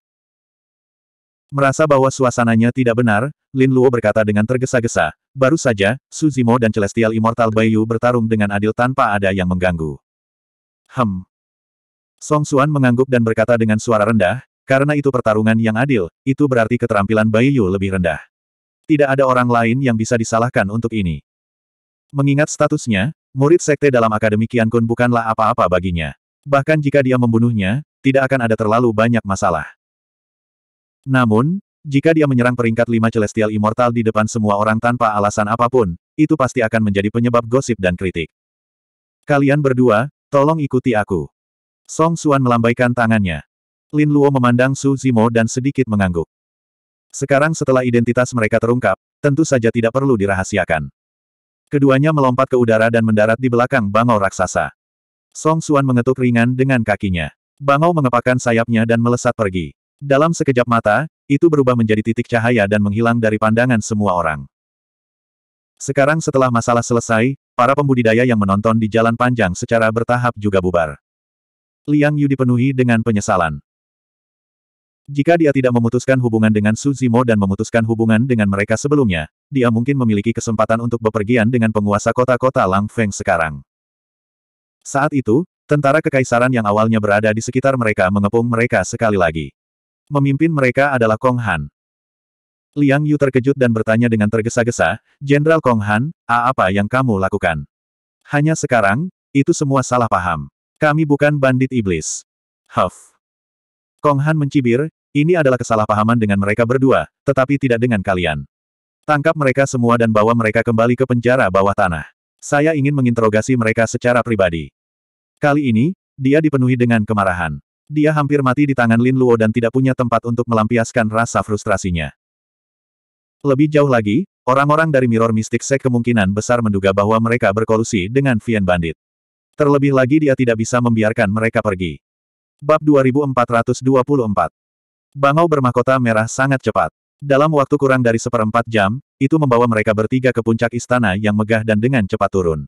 [SPEAKER 1] Merasa bahwa suasananya tidak benar, Lin Luo berkata dengan tergesa-gesa, baru saja, Suzimo dan Celestial Immortal Bayu bertarung dengan adil tanpa ada yang mengganggu. Hem. Song Xuan mengangguk dan berkata dengan suara rendah, karena itu pertarungan yang adil, itu berarti keterampilan Baiyu lebih rendah. Tidak ada orang lain yang bisa disalahkan untuk ini. Mengingat statusnya, murid sekte dalam Akademi Kian Kun bukanlah apa-apa baginya. Bahkan jika dia membunuhnya, tidak akan ada terlalu banyak masalah. Namun, jika dia menyerang peringkat lima Celestial Immortal di depan semua orang tanpa alasan apapun, itu pasti akan menjadi penyebab gosip dan kritik. Kalian berdua, tolong ikuti aku. Song suan melambaikan tangannya. Lin Luo memandang Su Zimo dan sedikit mengangguk. Sekarang setelah identitas mereka terungkap, tentu saja tidak perlu dirahasiakan. Keduanya melompat ke udara dan mendarat di belakang bangau raksasa. Song suan mengetuk ringan dengan kakinya. Bangau mengepakkan sayapnya dan melesat pergi. Dalam sekejap mata, itu berubah menjadi titik cahaya dan menghilang dari pandangan semua orang. Sekarang setelah masalah selesai, para pembudidaya yang menonton di jalan panjang secara bertahap juga bubar. Liang Yu dipenuhi dengan penyesalan. Jika dia tidak memutuskan hubungan dengan Su Zimo dan memutuskan hubungan dengan mereka sebelumnya, dia mungkin memiliki kesempatan untuk bepergian dengan penguasa kota-kota Lang Feng sekarang. Saat itu, tentara kekaisaran yang awalnya berada di sekitar mereka mengepung mereka sekali lagi. Memimpin mereka adalah Kong Han. Liang Yu terkejut dan bertanya dengan tergesa-gesa, Jenderal Kong Han, A apa yang kamu lakukan? Hanya sekarang, itu semua salah paham. Kami bukan bandit iblis. Huff. Kong Han mencibir, ini adalah kesalahpahaman dengan mereka berdua, tetapi tidak dengan kalian. Tangkap mereka semua dan bawa mereka kembali ke penjara bawah tanah. Saya ingin menginterogasi mereka secara pribadi. Kali ini, dia dipenuhi dengan kemarahan. Dia hampir mati di tangan Lin Luo dan tidak punya tempat untuk melampiaskan rasa frustrasinya. Lebih jauh lagi, orang-orang dari Mirror Mystic Sect kemungkinan besar menduga bahwa mereka berkolusi dengan Vian Bandit. Terlebih lagi dia tidak bisa membiarkan mereka pergi. Bab 2424 Bangau bermahkota merah sangat cepat. Dalam waktu kurang dari seperempat jam, itu membawa mereka bertiga ke puncak istana yang megah dan dengan cepat turun.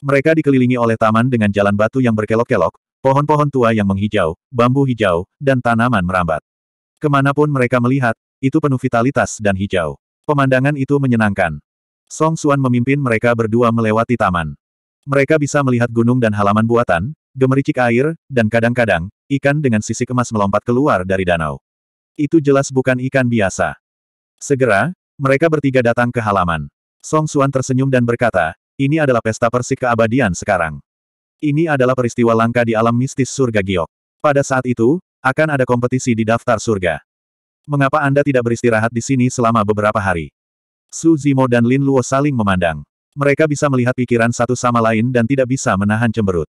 [SPEAKER 1] Mereka dikelilingi oleh taman dengan jalan batu yang berkelok-kelok, pohon-pohon tua yang menghijau, bambu hijau, dan tanaman merambat. Kemanapun mereka melihat, itu penuh vitalitas dan hijau. Pemandangan itu menyenangkan. Song Suan memimpin mereka berdua melewati taman. Mereka bisa melihat gunung dan halaman buatan, gemericik air, dan kadang-kadang, ikan dengan sisi emas melompat keluar dari danau. Itu jelas bukan ikan biasa. Segera, mereka bertiga datang ke halaman. Song Suan tersenyum dan berkata, ini adalah pesta persik keabadian sekarang. Ini adalah peristiwa langka di alam mistis surga giok. Pada saat itu, akan ada kompetisi di daftar surga. Mengapa Anda tidak beristirahat di sini selama beberapa hari? Su Zimo dan Lin Luo saling memandang. Mereka bisa melihat pikiran satu sama lain dan tidak bisa menahan cemberut.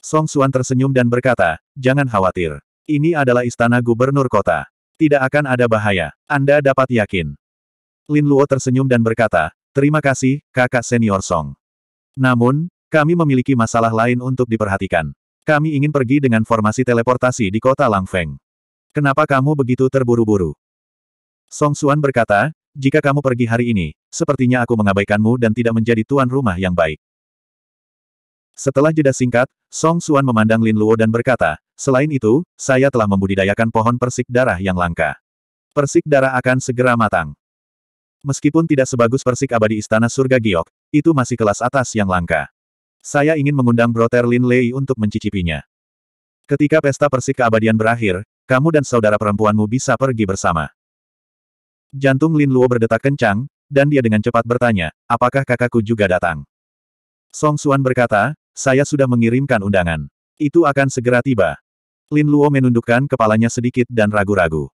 [SPEAKER 1] Song Xuan tersenyum dan berkata, jangan khawatir. Ini adalah istana gubernur kota. Tidak akan ada bahaya. Anda dapat yakin. Lin Luo tersenyum dan berkata, terima kasih, kakak senior Song. Namun, kami memiliki masalah lain untuk diperhatikan. Kami ingin pergi dengan formasi teleportasi di kota Langfeng. Kenapa kamu begitu terburu-buru? Song Xuan berkata, jika kamu pergi hari ini, sepertinya aku mengabaikanmu dan tidak menjadi tuan rumah yang baik. Setelah jeda singkat, Song Xuan memandang Lin Luo dan berkata, selain itu, saya telah membudidayakan pohon persik darah yang langka. Persik darah akan segera matang. Meskipun tidak sebagus persik abadi istana surga giok, itu masih kelas atas yang langka. Saya ingin mengundang Brother Lin Lei untuk mencicipinya. Ketika pesta persik keabadian berakhir, kamu dan saudara perempuanmu bisa pergi bersama. Jantung Lin Luo berdetak kencang, dan dia dengan cepat bertanya, apakah kakakku juga datang? Song Xuan berkata, saya sudah mengirimkan undangan. Itu akan segera tiba. Lin Luo menundukkan kepalanya sedikit dan ragu-ragu.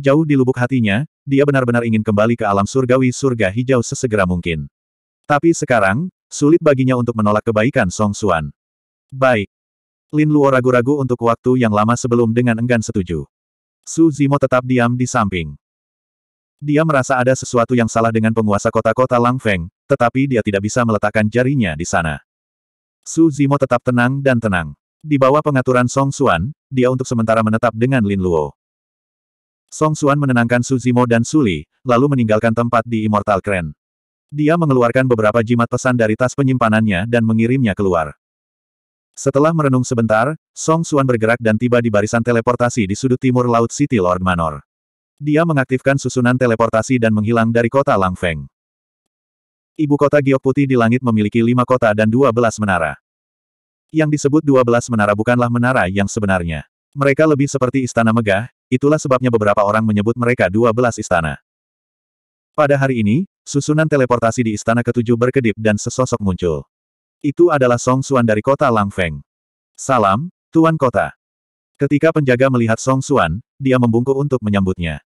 [SPEAKER 1] Jauh di lubuk hatinya, dia benar-benar ingin kembali ke alam surgawi surga hijau sesegera mungkin. Tapi sekarang, Sulit baginya untuk menolak kebaikan Song Suan. Baik. Lin Luo ragu-ragu untuk waktu yang lama sebelum dengan enggan setuju. Su Zimo tetap diam di samping. Dia merasa ada sesuatu yang salah dengan penguasa kota-kota Lang Feng, tetapi dia tidak bisa meletakkan jarinya di sana. Su Zimo tetap tenang dan tenang. Di bawah pengaturan Song Suan, dia untuk sementara menetap dengan Lin Luo. Song Suan menenangkan Su Zimo dan Suli, lalu meninggalkan tempat di Immortal Crane. Dia mengeluarkan beberapa jimat pesan dari tas penyimpanannya dan mengirimnya keluar. Setelah merenung sebentar, Song Xuan bergerak dan tiba di barisan teleportasi di sudut timur Laut City Lord Manor. Dia mengaktifkan susunan teleportasi dan menghilang dari kota Langfeng. Ibu kota Giok Putih di langit memiliki lima kota dan dua belas menara. Yang disebut dua belas menara bukanlah menara yang sebenarnya. Mereka lebih seperti istana megah, itulah sebabnya beberapa orang menyebut mereka dua belas istana. Pada hari ini, susunan teleportasi di Istana Ketujuh berkedip dan sesosok muncul. Itu adalah Song Suan dari kota Langfeng. Salam, Tuan Kota. Ketika penjaga melihat Song Suan, dia membungkuk untuk menyambutnya.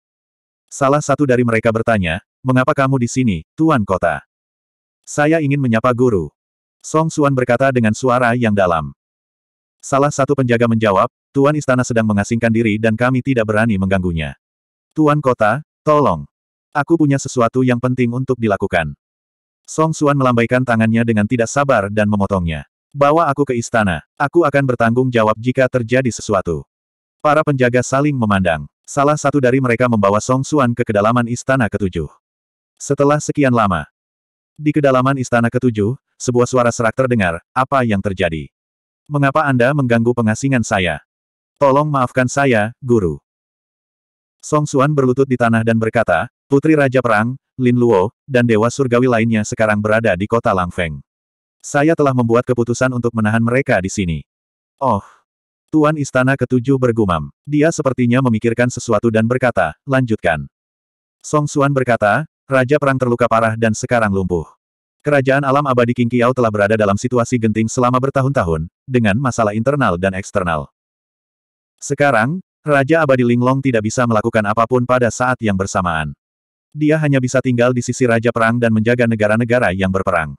[SPEAKER 1] Salah satu dari mereka bertanya, mengapa kamu di sini, Tuan Kota? Saya ingin menyapa guru. Song Suan berkata dengan suara yang dalam. Salah satu penjaga menjawab, Tuan Istana sedang mengasingkan diri dan kami tidak berani mengganggunya. Tuan Kota, tolong. Aku punya sesuatu yang penting untuk dilakukan. Song Suan melambaikan tangannya dengan tidak sabar dan memotongnya. Bawa aku ke istana. Aku akan bertanggung jawab jika terjadi sesuatu. Para penjaga saling memandang. Salah satu dari mereka membawa Song Suan ke kedalaman istana ketujuh. Setelah sekian lama, di kedalaman istana ketujuh, sebuah suara serak terdengar, apa yang terjadi? Mengapa Anda mengganggu pengasingan saya? Tolong maafkan saya, guru. Song Suan berlutut di tanah dan berkata, Putri Raja Perang, Lin Luo, dan Dewa Surgawi lainnya sekarang berada di kota Langfeng. Saya telah membuat keputusan untuk menahan mereka di sini. Oh! Tuan Istana Ketujuh bergumam. Dia sepertinya memikirkan sesuatu dan berkata, lanjutkan. Song Xuan berkata, Raja Perang terluka parah dan sekarang lumpuh. Kerajaan alam abadi King Kiao telah berada dalam situasi genting selama bertahun-tahun, dengan masalah internal dan eksternal. Sekarang, Raja Abadi Linglong tidak bisa melakukan apapun pada saat yang bersamaan. Dia hanya bisa tinggal di sisi Raja Perang dan menjaga negara-negara yang berperang.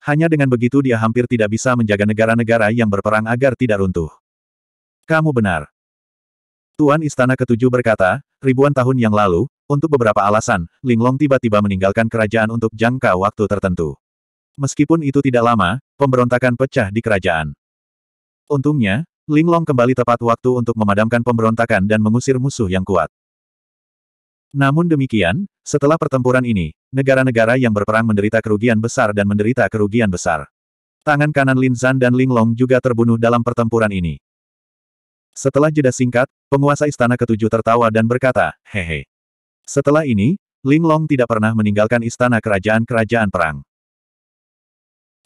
[SPEAKER 1] Hanya dengan begitu dia hampir tidak bisa menjaga negara-negara yang berperang agar tidak runtuh. Kamu benar. Tuan Istana Ketujuh berkata, ribuan tahun yang lalu, untuk beberapa alasan, Linglong tiba-tiba meninggalkan kerajaan untuk jangka waktu tertentu. Meskipun itu tidak lama, pemberontakan pecah di kerajaan. Untungnya, Linglong kembali tepat waktu untuk memadamkan pemberontakan dan mengusir musuh yang kuat. Namun demikian, setelah pertempuran ini, negara-negara yang berperang menderita kerugian besar dan menderita kerugian besar. Tangan kanan Lin Zan dan Ling Long juga terbunuh dalam pertempuran ini. Setelah jeda singkat, penguasa istana ketujuh tertawa dan berkata, hehe. Setelah ini, Ling Long tidak pernah meninggalkan istana kerajaan-kerajaan perang.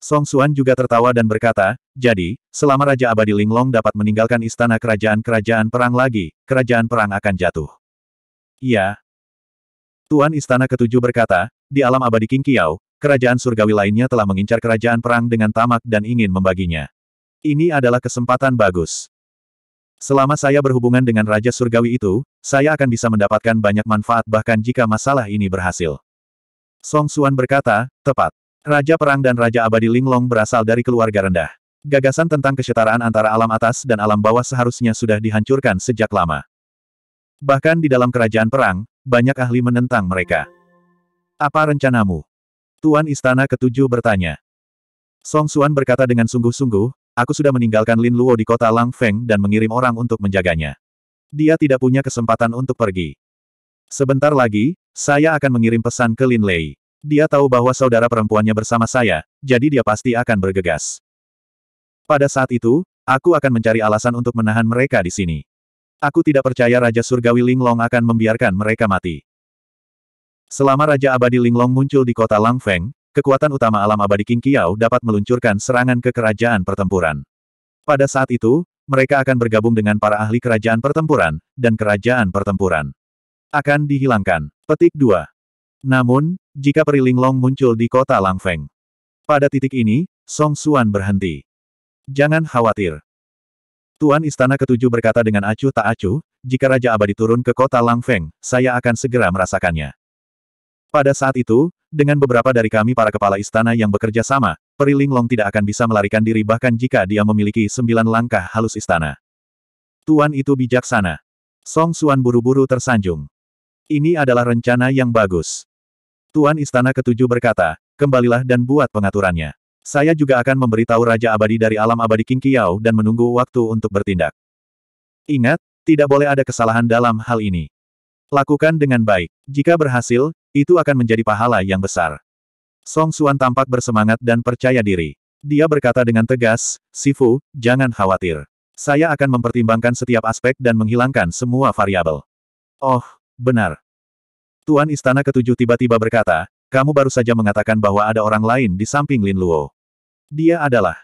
[SPEAKER 1] Song Xuan juga tertawa dan berkata, jadi, selama Raja Abadi Ling Long dapat meninggalkan istana kerajaan-kerajaan perang lagi, kerajaan perang akan jatuh. Iya, Tuan Istana Ketujuh berkata, di alam abadi King Kiao, kerajaan surgawi lainnya telah mengincar kerajaan perang dengan tamak dan ingin membaginya. Ini adalah kesempatan bagus. Selama saya berhubungan dengan Raja Surgawi itu, saya akan bisa mendapatkan banyak manfaat bahkan jika masalah ini berhasil. Song Xuan berkata, tepat. Raja Perang dan Raja Abadi Linglong berasal dari keluarga rendah. Gagasan tentang kesetaraan antara alam atas dan alam bawah seharusnya sudah dihancurkan sejak lama. Bahkan di dalam kerajaan perang, banyak ahli menentang mereka. Apa rencanamu? Tuan Istana Ketujuh bertanya. Song Xuan berkata dengan sungguh-sungguh, aku sudah meninggalkan Lin Luo di kota Lang Feng dan mengirim orang untuk menjaganya. Dia tidak punya kesempatan untuk pergi. Sebentar lagi, saya akan mengirim pesan ke Lin Lei. Dia tahu bahwa saudara perempuannya bersama saya, jadi dia pasti akan bergegas. Pada saat itu, aku akan mencari alasan untuk menahan mereka di sini. Aku tidak percaya Raja Surgawi Linglong akan membiarkan mereka mati. Selama Raja Abadi Linglong muncul di kota Langfeng, kekuatan utama alam abadi King Kiao dapat meluncurkan serangan ke kerajaan pertempuran. Pada saat itu, mereka akan bergabung dengan para ahli kerajaan pertempuran, dan kerajaan pertempuran akan dihilangkan. Petik 2. Namun, jika peri Linglong muncul di kota Langfeng, pada titik ini, Song Suan berhenti. Jangan khawatir, Tuan Istana Ketujuh berkata dengan acuh tak acuh, jika Raja Abadi turun ke kota Langfeng, saya akan segera merasakannya. Pada saat itu, dengan beberapa dari kami para kepala istana yang bekerja sama, Peri Linglong tidak akan bisa melarikan diri bahkan jika dia memiliki sembilan langkah halus istana. Tuan itu bijaksana. Song Suan buru-buru tersanjung. Ini adalah rencana yang bagus. Tuan Istana Ketujuh berkata, kembalilah dan buat pengaturannya. Saya juga akan memberitahu Raja Abadi dari alam abadi King Kiao dan menunggu waktu untuk bertindak. Ingat, tidak boleh ada kesalahan dalam hal ini. Lakukan dengan baik. Jika berhasil, itu akan menjadi pahala yang besar. Song Suan tampak bersemangat dan percaya diri. Dia berkata dengan tegas, Sifu, jangan khawatir. Saya akan mempertimbangkan setiap aspek dan menghilangkan semua variabel. Oh, benar. Tuan Istana Ketujuh tiba-tiba berkata, kamu baru saja mengatakan bahwa ada orang lain di samping Lin Luo. Dia adalah.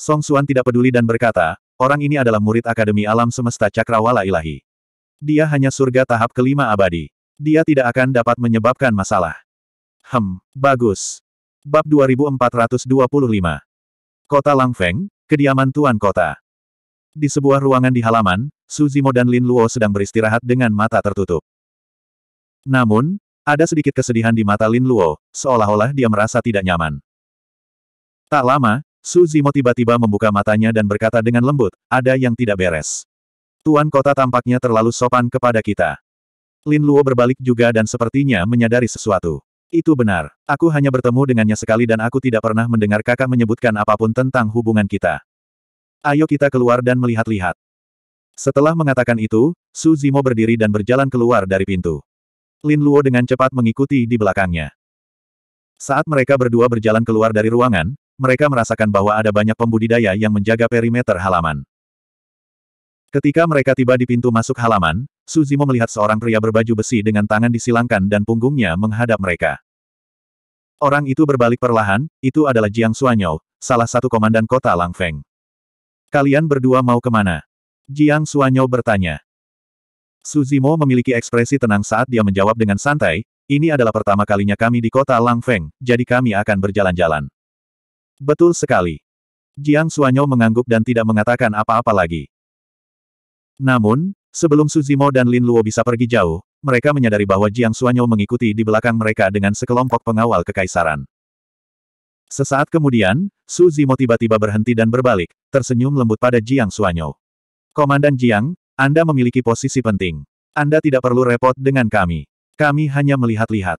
[SPEAKER 1] Song Xuan tidak peduli dan berkata, orang ini adalah murid Akademi Alam Semesta Cakrawala Ilahi. Dia hanya surga tahap kelima abadi. Dia tidak akan dapat menyebabkan masalah. Hem, bagus. Bab 2425 Kota Langfeng, kediaman Tuan Kota. Di sebuah ruangan di halaman, Suzimo dan Lin Luo sedang beristirahat dengan mata tertutup. Namun, ada sedikit kesedihan di mata Lin Luo, seolah-olah dia merasa tidak nyaman. Tak lama, Su Zimo tiba-tiba membuka matanya dan berkata dengan lembut, ada yang tidak beres. Tuan kota tampaknya terlalu sopan kepada kita. Lin Luo berbalik juga dan sepertinya menyadari sesuatu. Itu benar. Aku hanya bertemu dengannya sekali dan aku tidak pernah mendengar kakak menyebutkan apapun tentang hubungan kita. Ayo kita keluar dan melihat-lihat. Setelah mengatakan itu, Su Zimo berdiri dan berjalan keluar dari pintu. Lin Luo dengan cepat mengikuti di belakangnya. Saat mereka berdua berjalan keluar dari ruangan, mereka merasakan bahwa ada banyak pembudidaya yang menjaga perimeter halaman. Ketika mereka tiba di pintu masuk halaman, Suzimo melihat seorang pria berbaju besi dengan tangan disilangkan dan punggungnya menghadap mereka. Orang itu berbalik perlahan, itu adalah Jiang Suanyou, salah satu komandan kota Langfeng. Kalian berdua mau kemana? Jiang Suanyou bertanya. Suzimo memiliki ekspresi tenang saat dia menjawab dengan santai, ini adalah pertama kalinya kami di kota Langfeng, jadi kami akan berjalan-jalan. Betul sekali. Jiang Suanyo mengangguk dan tidak mengatakan apa-apa lagi. Namun, sebelum Suzimo dan Lin Luo bisa pergi jauh, mereka menyadari bahwa Jiang Suanyo mengikuti di belakang mereka dengan sekelompok pengawal kekaisaran. Sesaat kemudian, Su Zimo tiba-tiba berhenti dan berbalik, tersenyum lembut pada Jiang Suanyo. Komandan Jiang, anda memiliki posisi penting. Anda tidak perlu repot dengan kami. Kami hanya melihat-lihat.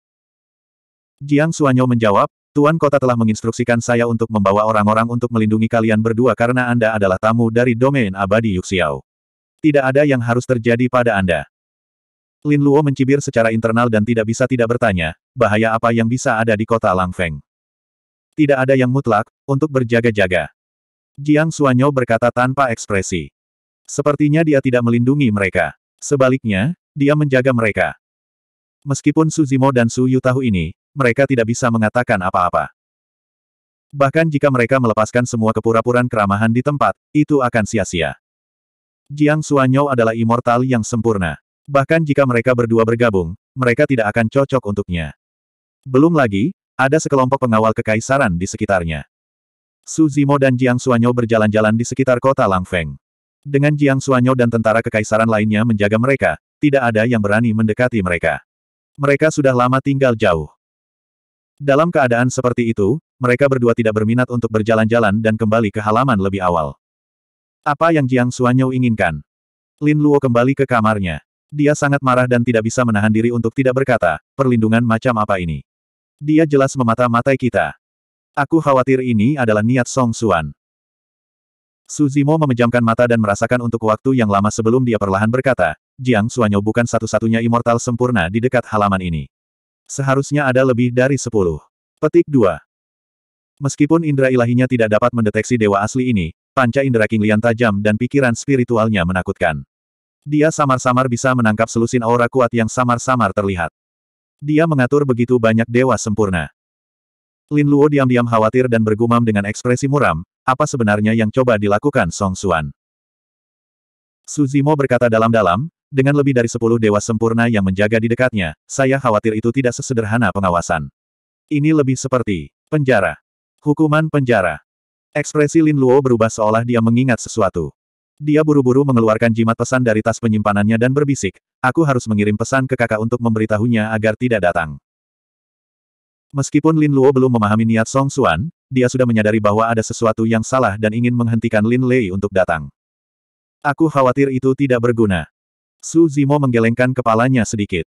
[SPEAKER 1] Jiang Suanyo menjawab, Tuan Kota telah menginstruksikan saya untuk membawa orang-orang untuk melindungi kalian berdua karena Anda adalah tamu dari domain abadi Yuxiao. Tidak ada yang harus terjadi pada Anda. Lin Luo mencibir secara internal dan tidak bisa tidak bertanya, bahaya apa yang bisa ada di kota Langfeng. Tidak ada yang mutlak, untuk berjaga-jaga. Jiang Suanyo berkata tanpa ekspresi. Sepertinya dia tidak melindungi mereka. Sebaliknya, dia menjaga mereka. Meskipun Suzimo dan Su Yu tahu ini, mereka tidak bisa mengatakan apa-apa. Bahkan jika mereka melepaskan semua kepura-puraan keramahan di tempat, itu akan sia-sia. Jiang Suanyou adalah immortal yang sempurna. Bahkan jika mereka berdua bergabung, mereka tidak akan cocok untuknya. Belum lagi, ada sekelompok pengawal kekaisaran di sekitarnya. Su Zimo dan Jiang Suanyou berjalan-jalan di sekitar kota Langfeng. Dengan Jiang Suanyo dan tentara kekaisaran lainnya menjaga mereka, tidak ada yang berani mendekati mereka. Mereka sudah lama tinggal jauh. Dalam keadaan seperti itu, mereka berdua tidak berminat untuk berjalan-jalan dan kembali ke halaman lebih awal. Apa yang Jiang Suanyo inginkan? Lin Luo kembali ke kamarnya. Dia sangat marah dan tidak bisa menahan diri untuk tidak berkata, perlindungan macam apa ini? Dia jelas memata-matai kita. Aku khawatir ini adalah niat Song Xuan. Suzimo memejamkan mata dan merasakan untuk waktu yang lama sebelum dia perlahan berkata, Jiang Suanyo bukan satu-satunya immortal sempurna di dekat halaman ini. Seharusnya ada lebih dari sepuluh. Petik 2. Meskipun indera ilahinya tidak dapat mendeteksi dewa asli ini, panca indera kinglian tajam dan pikiran spiritualnya menakutkan. Dia samar-samar bisa menangkap selusin aura kuat yang samar-samar terlihat. Dia mengatur begitu banyak dewa sempurna. Lin Luo diam-diam khawatir dan bergumam dengan ekspresi muram, apa sebenarnya yang coba dilakukan Song Xuan? Zimo berkata dalam-dalam, dengan lebih dari sepuluh dewa sempurna yang menjaga di dekatnya, saya khawatir itu tidak sesederhana pengawasan. Ini lebih seperti penjara. Hukuman penjara. Ekspresi Lin Luo berubah seolah dia mengingat sesuatu. Dia buru-buru mengeluarkan jimat pesan dari tas penyimpanannya dan berbisik, aku harus mengirim pesan ke kakak untuk memberitahunya agar tidak datang. Meskipun Lin Luo belum memahami niat Song Xuan, dia sudah menyadari bahwa ada sesuatu yang salah dan ingin menghentikan Lin Lei untuk datang. Aku khawatir itu tidak berguna. Su Zimo menggelengkan kepalanya sedikit.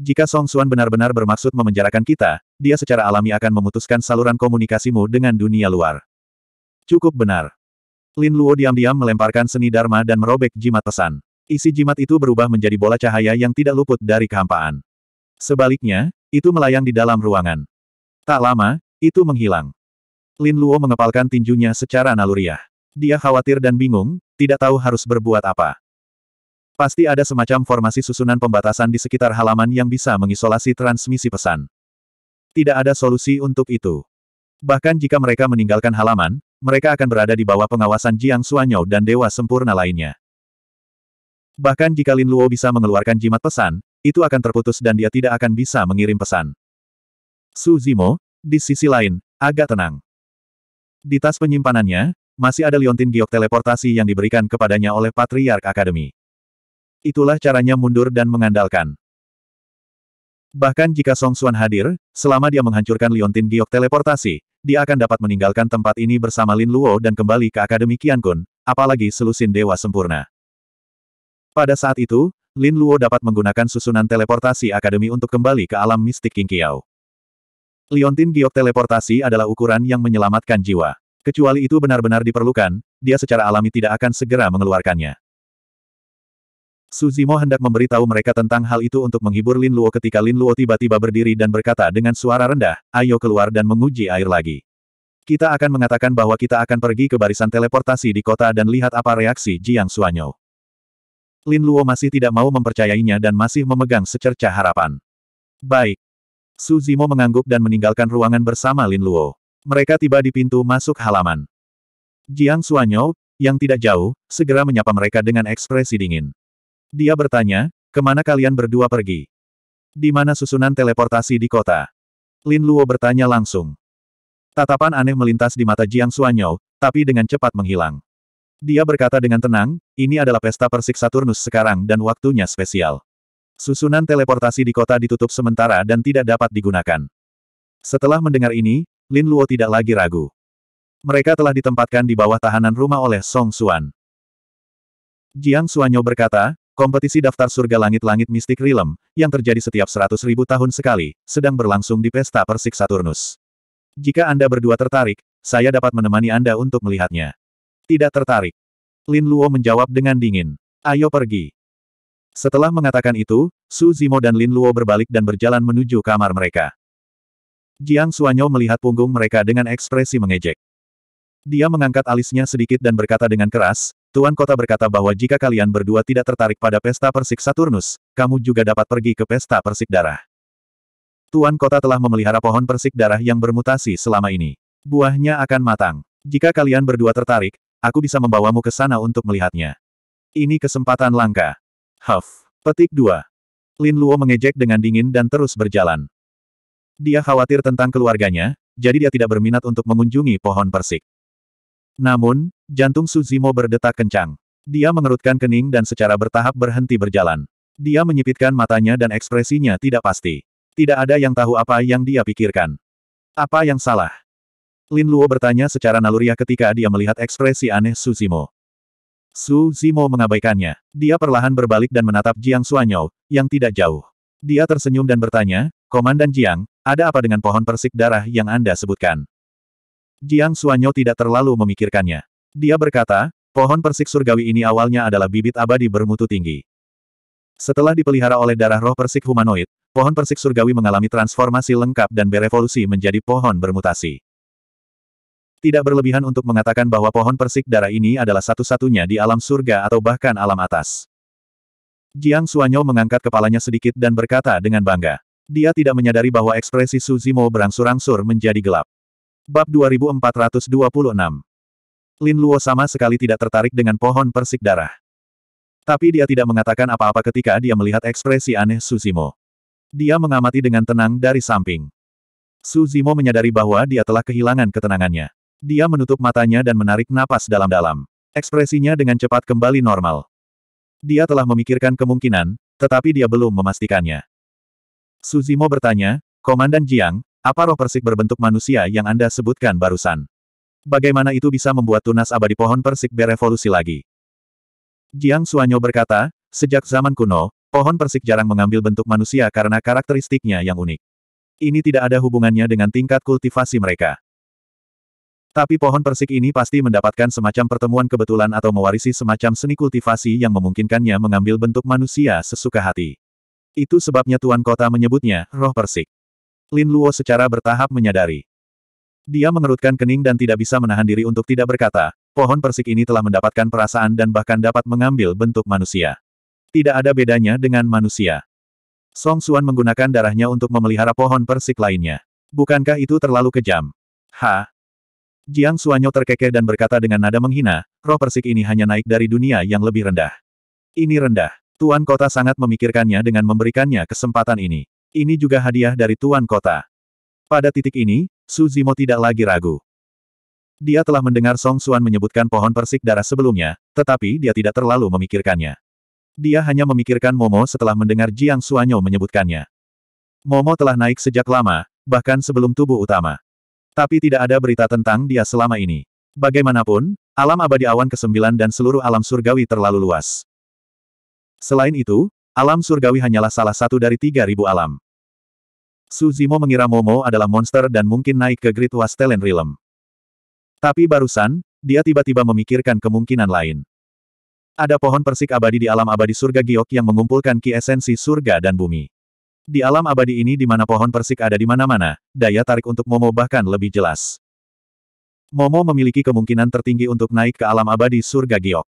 [SPEAKER 1] Jika Song Xuan benar-benar bermaksud memenjarakan kita, dia secara alami akan memutuskan saluran komunikasimu dengan dunia luar. Cukup benar. Lin Luo diam-diam melemparkan seni Dharma dan merobek jimat pesan. Isi jimat itu berubah menjadi bola cahaya yang tidak luput dari kehampaan. Sebaliknya, itu melayang di dalam ruangan. Tak lama, itu menghilang. Lin Luo mengepalkan tinjunya secara naluriah. Dia khawatir dan bingung, tidak tahu harus berbuat apa. Pasti ada semacam formasi susunan pembatasan di sekitar halaman yang bisa mengisolasi transmisi pesan. Tidak ada solusi untuk itu. Bahkan jika mereka meninggalkan halaman, mereka akan berada di bawah pengawasan Jiang Xuanyou dan Dewa Sempurna lainnya. Bahkan jika Lin Luo bisa mengeluarkan jimat pesan, itu akan terputus dan dia tidak akan bisa mengirim pesan. Su Zimo, di sisi lain, agak tenang. Di tas penyimpanannya, masih ada liontin giok teleportasi yang diberikan kepadanya oleh Patriark akademi. Itulah caranya mundur dan mengandalkan. Bahkan jika Song Xuan hadir, selama dia menghancurkan liontin giok teleportasi, dia akan dapat meninggalkan tempat ini bersama Lin Luo dan kembali ke Akademi Kun, apalagi selusin Dewa Sempurna. Pada saat itu, Lin Luo dapat menggunakan susunan teleportasi Akademi untuk kembali ke alam mistik Qingqiao. Liontin giok teleportasi adalah ukuran yang menyelamatkan jiwa. Kecuali itu benar-benar diperlukan, dia secara alami tidak akan segera mengeluarkannya. Suzimo hendak memberitahu mereka tentang hal itu untuk menghibur Lin Luo ketika Lin Luo tiba-tiba berdiri dan berkata dengan suara rendah, ayo keluar dan menguji air lagi. Kita akan mengatakan bahwa kita akan pergi ke barisan teleportasi di kota dan lihat apa reaksi Jiang Suanyo. Lin Luo masih tidak mau mempercayainya dan masih memegang secerca harapan. Baik, Su Zimo mengangguk dan meninggalkan ruangan bersama Lin Luo. Mereka tiba di pintu masuk halaman. Jiang Suanyo, yang tidak jauh, segera menyapa mereka dengan ekspresi dingin. Dia bertanya, kemana kalian berdua pergi? Di mana susunan teleportasi di kota? Lin Luo bertanya langsung. Tatapan aneh melintas di mata Jiang Suanyo, tapi dengan cepat menghilang. Dia berkata dengan tenang, ini adalah pesta persik Saturnus sekarang dan waktunya spesial. Susunan teleportasi di kota ditutup sementara dan tidak dapat digunakan. Setelah mendengar ini, Lin Luo tidak lagi ragu. Mereka telah ditempatkan di bawah tahanan rumah oleh Song Xuan. Jiang Suanyo berkata, kompetisi daftar surga langit-langit mistik Rilem, yang terjadi setiap seratus ribu tahun sekali, sedang berlangsung di pesta Persik Saturnus. Jika Anda berdua tertarik, saya dapat menemani Anda untuk melihatnya. Tidak tertarik. Lin Luo menjawab dengan dingin. Ayo pergi. Setelah mengatakan itu, Su Zimo dan Lin Luo berbalik dan berjalan menuju kamar mereka. Jiang Suanyo melihat punggung mereka dengan ekspresi mengejek. Dia mengangkat alisnya sedikit dan berkata dengan keras, Tuan Kota berkata bahwa jika kalian berdua tidak tertarik pada pesta persik Saturnus, kamu juga dapat pergi ke pesta persik darah. Tuan Kota telah memelihara pohon persik darah yang bermutasi selama ini. Buahnya akan matang. Jika kalian berdua tertarik, aku bisa membawamu ke sana untuk melihatnya. Ini kesempatan langka. Huff. Petik 2. Lin Luo mengejek dengan dingin dan terus berjalan. Dia khawatir tentang keluarganya, jadi dia tidak berminat untuk mengunjungi pohon persik. Namun, jantung Suzimo berdetak kencang. Dia mengerutkan kening dan secara bertahap berhenti berjalan. Dia menyipitkan matanya dan ekspresinya tidak pasti. Tidak ada yang tahu apa yang dia pikirkan. Apa yang salah? Lin Luo bertanya secara naluriah ketika dia melihat ekspresi aneh Suzimo. Su Zimo mengabaikannya. Dia perlahan berbalik dan menatap Jiang Suanyou, yang tidak jauh. Dia tersenyum dan bertanya, Komandan Jiang, ada apa dengan pohon persik darah yang Anda sebutkan? Jiang Suanyou tidak terlalu memikirkannya. Dia berkata, pohon persik surgawi ini awalnya adalah bibit abadi bermutu tinggi. Setelah dipelihara oleh darah roh persik humanoid, pohon persik surgawi mengalami transformasi lengkap dan berevolusi menjadi pohon bermutasi. Tidak berlebihan untuk mengatakan bahwa pohon persik darah ini adalah satu-satunya di alam surga atau bahkan alam atas. Jiang Suanyo mengangkat kepalanya sedikit dan berkata dengan bangga. Dia tidak menyadari bahwa ekspresi Suzimo berangsur-angsur menjadi gelap. Bab 2426 Lin Luo sama sekali tidak tertarik dengan pohon persik darah. Tapi dia tidak mengatakan apa-apa ketika dia melihat ekspresi aneh Suzimo. Dia mengamati dengan tenang dari samping. Suzimo menyadari bahwa dia telah kehilangan ketenangannya. Dia menutup matanya dan menarik napas dalam-dalam. Ekspresinya dengan cepat kembali normal. Dia telah memikirkan kemungkinan, tetapi dia belum memastikannya. Suzimo bertanya, Komandan Jiang, apa roh persik berbentuk manusia yang Anda sebutkan barusan? Bagaimana itu bisa membuat tunas abadi pohon persik berevolusi lagi? Jiang Suanyo berkata, sejak zaman kuno, pohon persik jarang mengambil bentuk manusia karena karakteristiknya yang unik. Ini tidak ada hubungannya dengan tingkat kultivasi mereka. Tapi pohon persik ini pasti mendapatkan semacam pertemuan kebetulan atau mewarisi semacam seni kultivasi yang memungkinkannya mengambil bentuk manusia sesuka hati. Itu sebabnya Tuan Kota menyebutnya roh persik. Lin Luo secara bertahap menyadari. Dia mengerutkan kening dan tidak bisa menahan diri untuk tidak berkata, pohon persik ini telah mendapatkan perasaan dan bahkan dapat mengambil bentuk manusia. Tidak ada bedanya dengan manusia. Song Xuan menggunakan darahnya untuk memelihara pohon persik lainnya. Bukankah itu terlalu kejam? Ha, Jiang Suanyo terkekeh dan berkata dengan nada menghina, roh persik ini hanya naik dari dunia yang lebih rendah. Ini rendah. Tuan Kota sangat memikirkannya dengan memberikannya kesempatan ini. Ini juga hadiah dari Tuan Kota. Pada titik ini, Su Zimo tidak lagi ragu. Dia telah mendengar Song Xuan menyebutkan pohon persik darah sebelumnya, tetapi dia tidak terlalu memikirkannya. Dia hanya memikirkan Momo setelah mendengar Jiang Suanyo menyebutkannya. Momo telah naik sejak lama, bahkan sebelum tubuh utama. Tapi tidak ada berita tentang dia selama ini. Bagaimanapun, alam abadi awan ke-9 dan seluruh alam surgawi terlalu luas. Selain itu, alam surgawi hanyalah salah satu dari tiga ribu alam. Suzimo mengira Momo adalah monster dan mungkin naik ke Great Wastelen Realm. Tapi barusan, dia tiba-tiba memikirkan kemungkinan lain. Ada pohon persik abadi di alam abadi surga giok yang mengumpulkan ki esensi surga dan bumi. Di alam abadi ini di mana pohon persik ada di mana-mana, daya tarik untuk Momo bahkan lebih jelas. Momo memiliki kemungkinan tertinggi untuk naik ke alam abadi surga giok.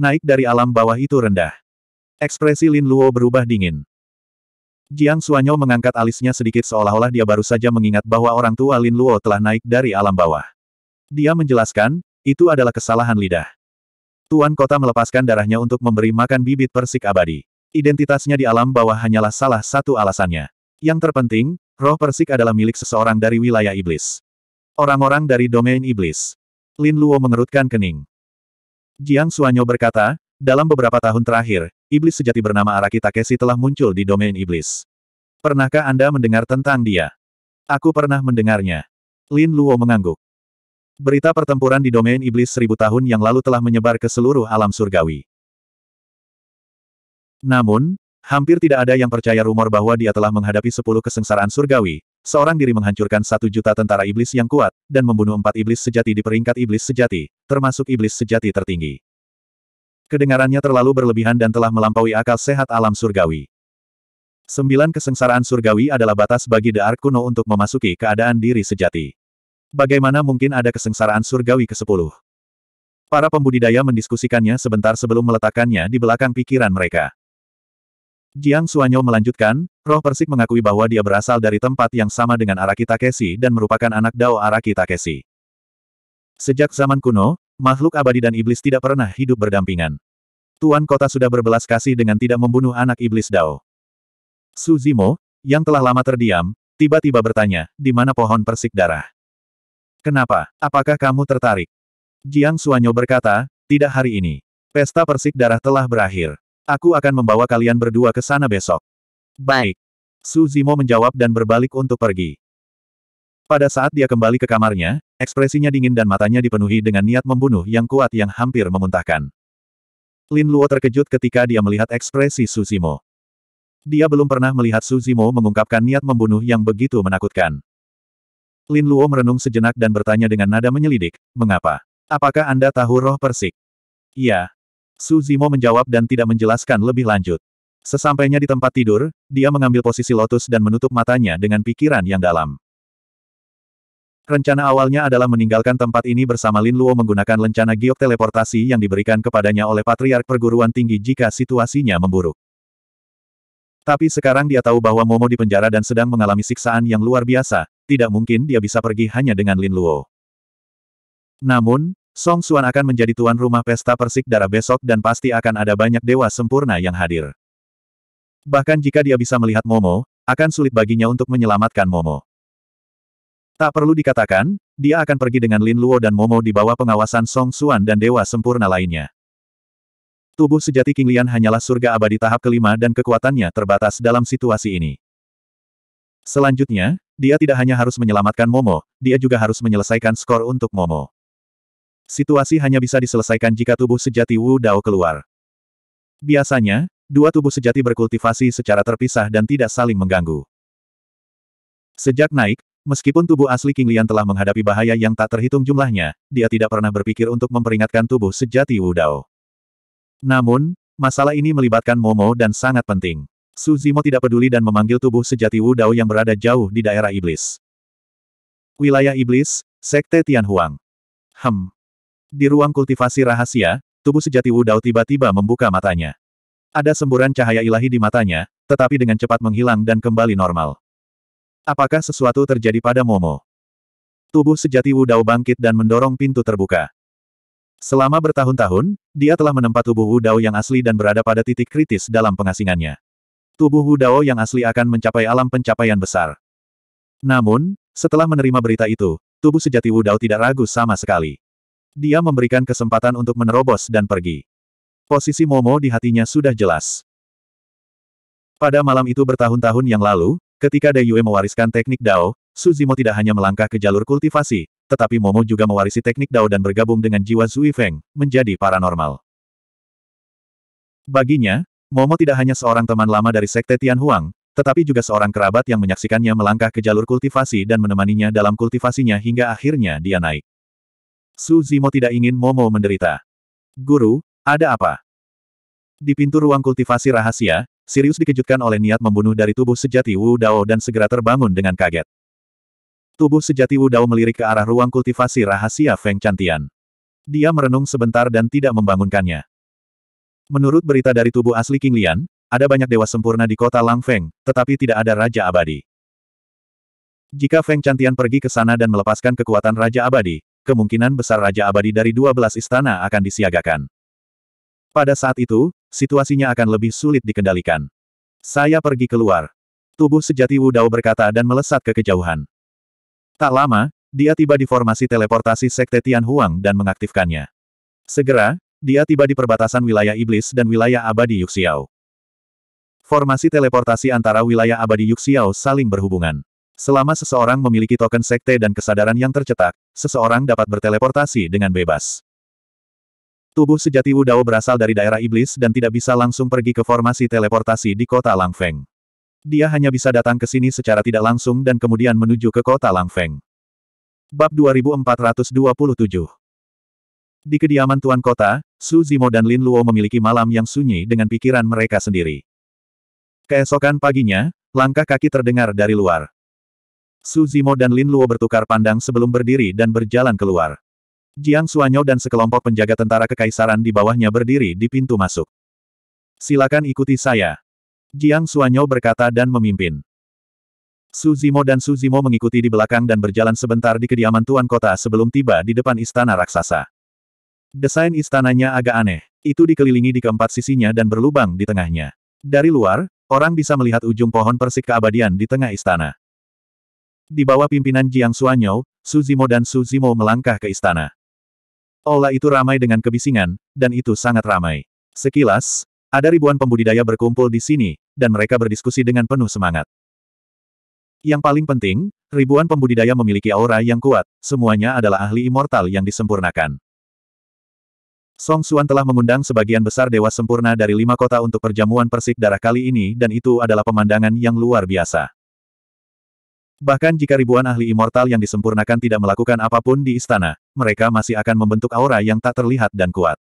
[SPEAKER 1] Naik dari alam bawah itu rendah. Ekspresi Lin Luo berubah dingin. Jiang Suanyo mengangkat alisnya sedikit seolah-olah dia baru saja mengingat bahwa orang tua Lin Luo telah naik dari alam bawah. Dia menjelaskan, itu adalah kesalahan lidah. Tuan kota melepaskan darahnya untuk memberi makan bibit persik abadi. Identitasnya di alam bawah hanyalah salah satu alasannya. Yang terpenting, roh persik adalah milik seseorang dari wilayah iblis. Orang-orang dari domain iblis. Lin Luo mengerutkan kening. Jiang Suanyo berkata, dalam beberapa tahun terakhir, iblis sejati bernama Araki Takeshi telah muncul di domain iblis. Pernahkah Anda mendengar tentang dia? Aku pernah mendengarnya. Lin Luo mengangguk. Berita pertempuran di domain iblis seribu tahun yang lalu telah menyebar ke seluruh alam surgawi. Namun, hampir tidak ada yang percaya rumor bahwa dia telah menghadapi sepuluh kesengsaraan surgawi, seorang diri menghancurkan satu juta tentara iblis yang kuat, dan membunuh empat iblis sejati di peringkat iblis sejati, termasuk iblis sejati tertinggi. Kedengarannya terlalu berlebihan dan telah melampaui akal sehat alam surgawi. Sembilan kesengsaraan surgawi adalah batas bagi The Ark kuno untuk memasuki keadaan diri sejati. Bagaimana mungkin ada kesengsaraan surgawi ke-10? Para pembudidaya mendiskusikannya sebentar sebelum meletakkannya di belakang pikiran mereka. Jiang Suanyo melanjutkan, roh Persik mengakui bahwa dia berasal dari tempat yang sama dengan Araki Takeshi dan merupakan anak Dao Araki Takeshi. Sejak zaman kuno, makhluk abadi dan iblis tidak pernah hidup berdampingan. Tuan kota sudah berbelas kasih dengan tidak membunuh anak iblis Dao. Su Zimo yang telah lama terdiam, tiba-tiba bertanya, di mana pohon persik darah? Kenapa? Apakah kamu tertarik? Jiang Suanyo berkata, tidak hari ini. Pesta persik darah telah berakhir. Aku akan membawa kalian berdua ke sana besok. Baik. Su Zimo menjawab dan berbalik untuk pergi. Pada saat dia kembali ke kamarnya, ekspresinya dingin dan matanya dipenuhi dengan niat membunuh yang kuat yang hampir memuntahkan. Lin Luo terkejut ketika dia melihat ekspresi Su Zimo. Dia belum pernah melihat Su Zimo mengungkapkan niat membunuh yang begitu menakutkan. Lin Luo merenung sejenak dan bertanya dengan nada menyelidik, mengapa? Apakah Anda tahu roh persik? Iya, Su Zimo menjawab dan tidak menjelaskan lebih lanjut. Sesampainya di tempat tidur, dia mengambil posisi lotus dan menutup matanya dengan pikiran yang dalam. Rencana awalnya adalah meninggalkan tempat ini bersama Lin Luo menggunakan lencana giok teleportasi yang diberikan kepadanya oleh Patriark Perguruan Tinggi jika situasinya memburuk. Tapi sekarang dia tahu bahwa Momo di penjara dan sedang mengalami siksaan yang luar biasa, tidak mungkin dia bisa pergi hanya dengan Lin Luo. Namun, Song Xuan akan menjadi tuan rumah pesta Persik darah besok dan pasti akan ada banyak dewa sempurna yang hadir. Bahkan jika dia bisa melihat Momo, akan sulit baginya untuk menyelamatkan Momo. Tak perlu dikatakan, dia akan pergi dengan Lin Luo dan Momo di bawah pengawasan Song Xuan dan dewa sempurna lainnya. Tubuh sejati King Lian hanyalah surga abadi tahap kelima dan kekuatannya terbatas dalam situasi ini. Selanjutnya, dia tidak hanya harus menyelamatkan Momo, dia juga harus menyelesaikan skor untuk Momo. Situasi hanya bisa diselesaikan jika tubuh sejati Wu Dao keluar. Biasanya, dua tubuh sejati berkultivasi secara terpisah dan tidak saling mengganggu. Sejak naik, meskipun tubuh asli King Lian telah menghadapi bahaya yang tak terhitung jumlahnya, dia tidak pernah berpikir untuk memperingatkan tubuh sejati Wu Dao. Namun, masalah ini melibatkan Momo dan sangat penting. Su Zimo tidak peduli dan memanggil tubuh sejati Wu Dao yang berada jauh di daerah iblis. Wilayah iblis, Sekte Tianhuang. Hmm. Di ruang kultivasi rahasia, tubuh sejati Wu Dao tiba-tiba membuka matanya. Ada semburan cahaya ilahi di matanya, tetapi dengan cepat menghilang dan kembali normal. Apakah sesuatu terjadi pada Momo? Tubuh sejati Wu Dao bangkit dan mendorong pintu terbuka. Selama bertahun-tahun, dia telah menempat tubuh Wu Dao yang asli dan berada pada titik kritis dalam pengasingannya. Tubuh Wu Dao yang asli akan mencapai alam pencapaian besar. Namun, setelah menerima berita itu, tubuh sejati Wu Dao tidak ragu sama sekali. Dia memberikan kesempatan untuk menerobos dan pergi. Posisi Momo di hatinya sudah jelas. Pada malam itu bertahun-tahun yang lalu, ketika Dayue mewariskan teknik Dao, Suzimo tidak hanya melangkah ke jalur kultivasi, tetapi Momo juga mewarisi teknik Dao dan bergabung dengan jiwa Zui Feng, menjadi paranormal. Baginya, Momo tidak hanya seorang teman lama dari Sekte Tian Huang, tetapi juga seorang kerabat yang menyaksikannya melangkah ke jalur kultivasi dan menemaninya dalam kultivasinya hingga akhirnya dia naik. Su Zimo tidak ingin Momo menderita. Guru, ada apa? Di pintu ruang kultivasi rahasia, Sirius dikejutkan oleh niat membunuh dari tubuh sejati Wu Dao dan segera terbangun dengan kaget. Tubuh sejati Wu Dao melirik ke arah ruang kultivasi rahasia Feng Chantian. Dia merenung sebentar dan tidak membangunkannya. Menurut berita dari tubuh asli King Lian, ada banyak dewa sempurna di kota Lang Feng, tetapi tidak ada Raja Abadi. Jika Feng Chantian pergi ke sana dan melepaskan kekuatan Raja Abadi, kemungkinan besar Raja Abadi dari 12 istana akan disiagakan. Pada saat itu, situasinya akan lebih sulit dikendalikan. Saya pergi keluar. Tubuh sejati Wu Dao berkata dan melesat ke kejauhan. Tak lama, dia tiba di formasi teleportasi Sekte Tian Huang dan mengaktifkannya. Segera, dia tiba di perbatasan wilayah iblis dan wilayah abadi Yuxiao. Formasi teleportasi antara wilayah abadi Yuxiao saling berhubungan. Selama seseorang memiliki token sekte dan kesadaran yang tercetak, seseorang dapat berteleportasi dengan bebas. Tubuh sejati Wu Dao berasal dari daerah iblis dan tidak bisa langsung pergi ke formasi teleportasi di kota Langfeng. Dia hanya bisa datang ke sini secara tidak langsung dan kemudian menuju ke kota Langfeng. Bab 2427 Di kediaman Tuan Kota, Su Zimo dan Lin Luo memiliki malam yang sunyi dengan pikiran mereka sendiri. Keesokan paginya, langkah kaki terdengar dari luar. Su Zimo dan Lin Luo bertukar pandang sebelum berdiri dan berjalan keluar. Jiang Suanyo dan sekelompok penjaga tentara kekaisaran di bawahnya berdiri di pintu masuk. Silakan ikuti saya. Jiang Suanyo berkata dan memimpin. Su Zimo dan Su Zimo mengikuti di belakang dan berjalan sebentar di kediaman Tuan Kota sebelum tiba di depan istana raksasa. Desain istananya agak aneh. Itu dikelilingi di keempat sisinya dan berlubang di tengahnya. Dari luar, orang bisa melihat ujung pohon persik keabadian di tengah istana. Di bawah pimpinan Jiang Suanyou, Suzimo dan Suzimo melangkah ke istana. Aula itu ramai dengan kebisingan, dan itu sangat ramai. Sekilas, ada ribuan pembudidaya berkumpul di sini, dan mereka berdiskusi dengan penuh semangat. Yang paling penting, ribuan pembudidaya memiliki aura yang kuat, semuanya adalah ahli immortal yang disempurnakan. Song Xuan telah mengundang sebagian besar dewa sempurna dari lima kota untuk perjamuan persik darah kali ini dan itu adalah pemandangan yang luar biasa. Bahkan jika ribuan ahli immortal yang disempurnakan tidak melakukan apapun di istana, mereka masih akan membentuk aura yang tak terlihat dan kuat.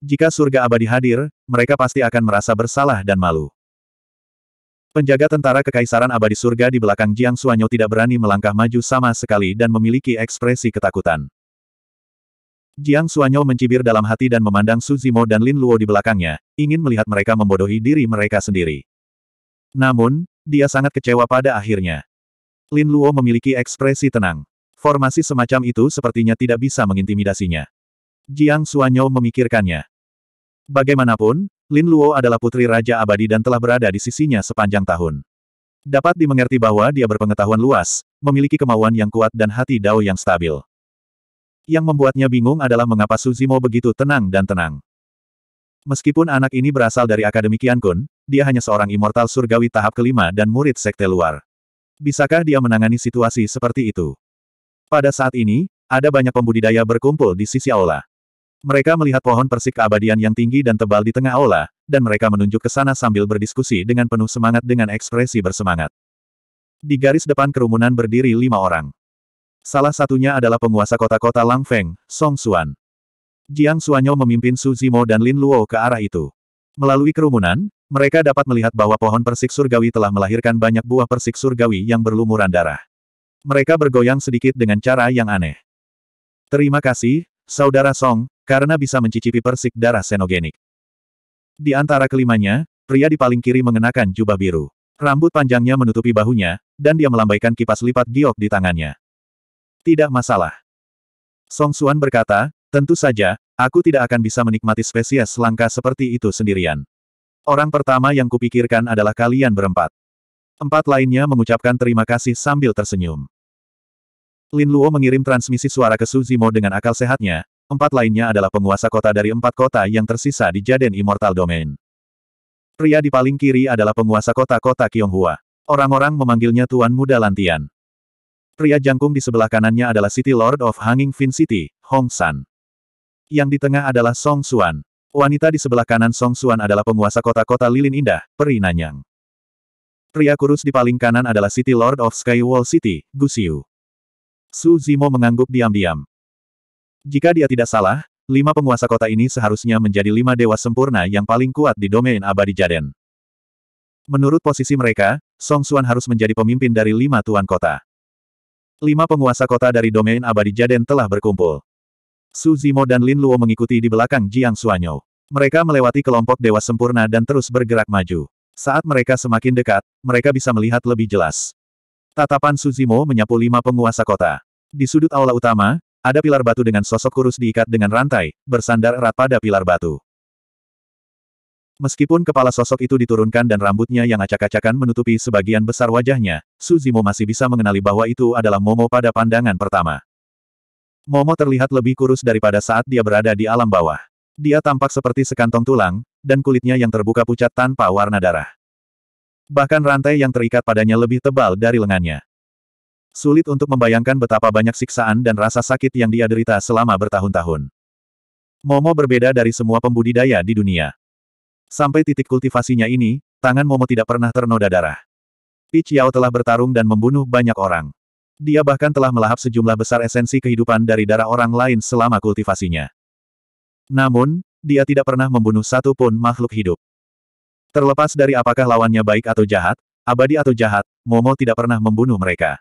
[SPEAKER 1] Jika surga abadi hadir, mereka pasti akan merasa bersalah dan malu. Penjaga tentara kekaisaran abadi surga di belakang Jiang Suanyo tidak berani melangkah maju sama sekali dan memiliki ekspresi ketakutan. Jiang Suanyo mencibir dalam hati dan memandang Suzimo dan Lin Luo di belakangnya, ingin melihat mereka membodohi diri mereka sendiri. Namun, dia sangat kecewa pada akhirnya. Lin Luo memiliki ekspresi tenang. Formasi semacam itu sepertinya tidak bisa mengintimidasinya. Jiang Suanyo memikirkannya. Bagaimanapun, Lin Luo adalah putri Raja Abadi dan telah berada di sisinya sepanjang tahun. Dapat dimengerti bahwa dia berpengetahuan luas, memiliki kemauan yang kuat dan hati dao yang stabil. Yang membuatnya bingung adalah mengapa Suzimo begitu tenang dan tenang. Meskipun anak ini berasal dari Akademi Kun, dia hanya seorang immortal surgawi tahap kelima dan murid sekte luar. Bisakah dia menangani situasi seperti itu? Pada saat ini, ada banyak pembudidaya berkumpul di sisi aula. Mereka melihat pohon persik keabadian yang tinggi dan tebal di tengah aula, dan mereka menunjuk ke sana sambil berdiskusi dengan penuh semangat dengan ekspresi bersemangat. Di garis depan kerumunan berdiri lima orang. Salah satunya adalah penguasa kota-kota Langfeng, Song Xuan. Jiang Suanyo memimpin Su Zimo dan Lin Luo ke arah itu. Melalui kerumunan, mereka dapat melihat bahwa pohon persik surgawi telah melahirkan banyak buah persik surgawi yang berlumuran darah. Mereka bergoyang sedikit dengan cara yang aneh. Terima kasih, Saudara Song, karena bisa mencicipi persik darah senogenik. Di antara kelimanya, pria di paling kiri mengenakan jubah biru. Rambut panjangnya menutupi bahunya, dan dia melambaikan kipas lipat giok di tangannya. Tidak masalah. Song Suan berkata, tentu saja, aku tidak akan bisa menikmati spesies langka seperti itu sendirian. Orang pertama yang kupikirkan adalah kalian berempat. Empat lainnya mengucapkan terima kasih sambil tersenyum. Lin Luo mengirim transmisi suara ke Suzimo dengan akal sehatnya, empat lainnya adalah penguasa kota dari empat kota yang tersisa di Jaden Immortal Domain. Pria di paling kiri adalah penguasa kota-kota Qionghua. Orang-orang memanggilnya Tuan Muda Lantian. Pria jangkung di sebelah kanannya adalah City Lord of Hanging Fin City, Hong San. Yang di tengah adalah Song Xuan. Wanita di sebelah kanan Song Xuan adalah penguasa kota-kota lilin indah, Peri Nanyang. Pria kurus di paling kanan adalah City Lord of Skywall City, Gu Xiu. Su Zimo mengangguk diam-diam. Jika dia tidak salah, lima penguasa kota ini seharusnya menjadi lima dewa sempurna yang paling kuat di domain abadi Jaden. Menurut posisi mereka, Song Xuan harus menjadi pemimpin dari lima tuan kota. Lima penguasa kota dari domain abadi Jaden telah berkumpul. Su Zimo dan Lin Luo mengikuti di belakang Jiang Suanyo. Mereka melewati kelompok dewa sempurna dan terus bergerak maju. Saat mereka semakin dekat, mereka bisa melihat lebih jelas. Tatapan Su Zimo menyapu lima penguasa kota. Di sudut aula utama, ada pilar batu dengan sosok kurus diikat dengan rantai, bersandar erat pada pilar batu. Meskipun kepala sosok itu diturunkan dan rambutnya yang acak-acakan menutupi sebagian besar wajahnya, Suzimo masih bisa mengenali bahwa itu adalah Momo pada pandangan pertama. Momo terlihat lebih kurus daripada saat dia berada di alam bawah. Dia tampak seperti sekantong tulang, dan kulitnya yang terbuka pucat tanpa warna darah. Bahkan rantai yang terikat padanya lebih tebal dari lengannya. Sulit untuk membayangkan betapa banyak siksaan dan rasa sakit yang dia derita selama bertahun-tahun. Momo berbeda dari semua pembudidaya di dunia. Sampai titik kultivasinya ini, tangan Momo tidak pernah ternoda darah. Pichiao telah bertarung dan membunuh banyak orang. Dia bahkan telah melahap sejumlah besar esensi kehidupan dari darah orang lain selama kultivasinya. Namun, dia tidak pernah membunuh satu pun makhluk hidup. Terlepas dari apakah lawannya baik atau jahat, abadi atau jahat, Momo tidak pernah membunuh mereka.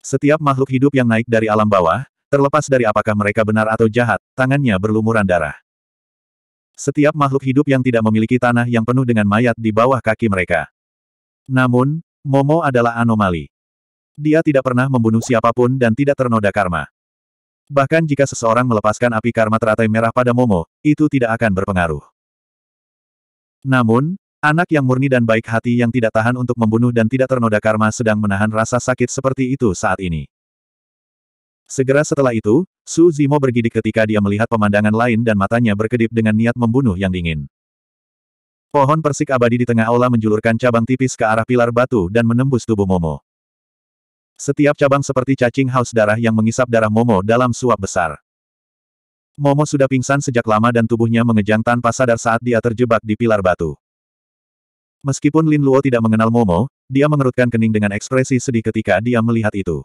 [SPEAKER 1] Setiap makhluk hidup yang naik dari alam bawah, terlepas dari apakah mereka benar atau jahat, tangannya berlumuran darah. Setiap makhluk hidup yang tidak memiliki tanah yang penuh dengan mayat di bawah kaki mereka. Namun, Momo adalah anomali. Dia tidak pernah membunuh siapapun dan tidak ternoda karma. Bahkan jika seseorang melepaskan api karma teratai merah pada Momo, itu tidak akan berpengaruh. Namun, anak yang murni dan baik hati yang tidak tahan untuk membunuh dan tidak ternoda karma sedang menahan rasa sakit seperti itu saat ini. Segera setelah itu, Su Zimo bergidik ketika dia melihat pemandangan lain dan matanya berkedip dengan niat membunuh yang dingin. Pohon persik abadi di tengah aula menjulurkan cabang tipis ke arah pilar batu dan menembus tubuh Momo. Setiap cabang seperti cacing haus darah yang mengisap darah Momo dalam suap besar. Momo sudah pingsan sejak lama dan tubuhnya mengejang tanpa sadar saat dia terjebak di pilar batu. Meskipun Lin Luo tidak mengenal Momo, dia mengerutkan kening dengan ekspresi sedih ketika dia melihat itu.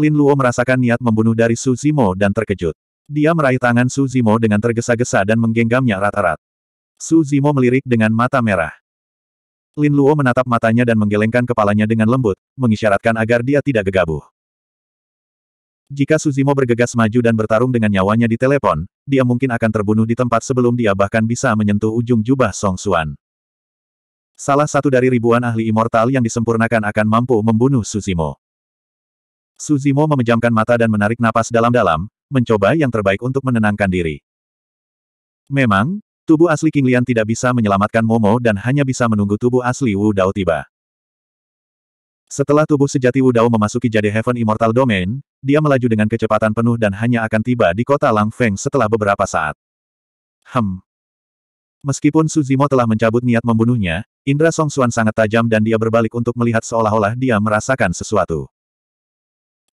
[SPEAKER 1] Lin Luo merasakan niat membunuh dari Su Zimo dan terkejut. Dia meraih tangan Su Zimo dengan tergesa-gesa dan menggenggamnya rata rat Su Zimo melirik dengan mata merah. Lin Luo menatap matanya dan menggelengkan kepalanya dengan lembut, mengisyaratkan agar dia tidak gegabah. Jika Suzimo bergegas maju dan bertarung dengan nyawanya di telepon, dia mungkin akan terbunuh di tempat sebelum dia bahkan bisa menyentuh ujung jubah Song Xuan. Salah satu dari ribuan ahli immortal yang disempurnakan akan mampu membunuh Suzimo. Suzimo memejamkan mata dan menarik napas dalam-dalam, mencoba yang terbaik untuk menenangkan diri. Memang, Tubuh asli King Lian tidak bisa menyelamatkan Momo dan hanya bisa menunggu tubuh asli Wu Dao tiba. Setelah tubuh sejati Wu Dao memasuki jade Heaven Immortal Domain, dia melaju dengan kecepatan penuh dan hanya akan tiba di kota Lang Feng setelah beberapa saat. Hmm. Meskipun Suzimo telah mencabut niat membunuhnya, Indra Song Xuan sangat tajam dan dia berbalik untuk melihat seolah-olah dia merasakan sesuatu.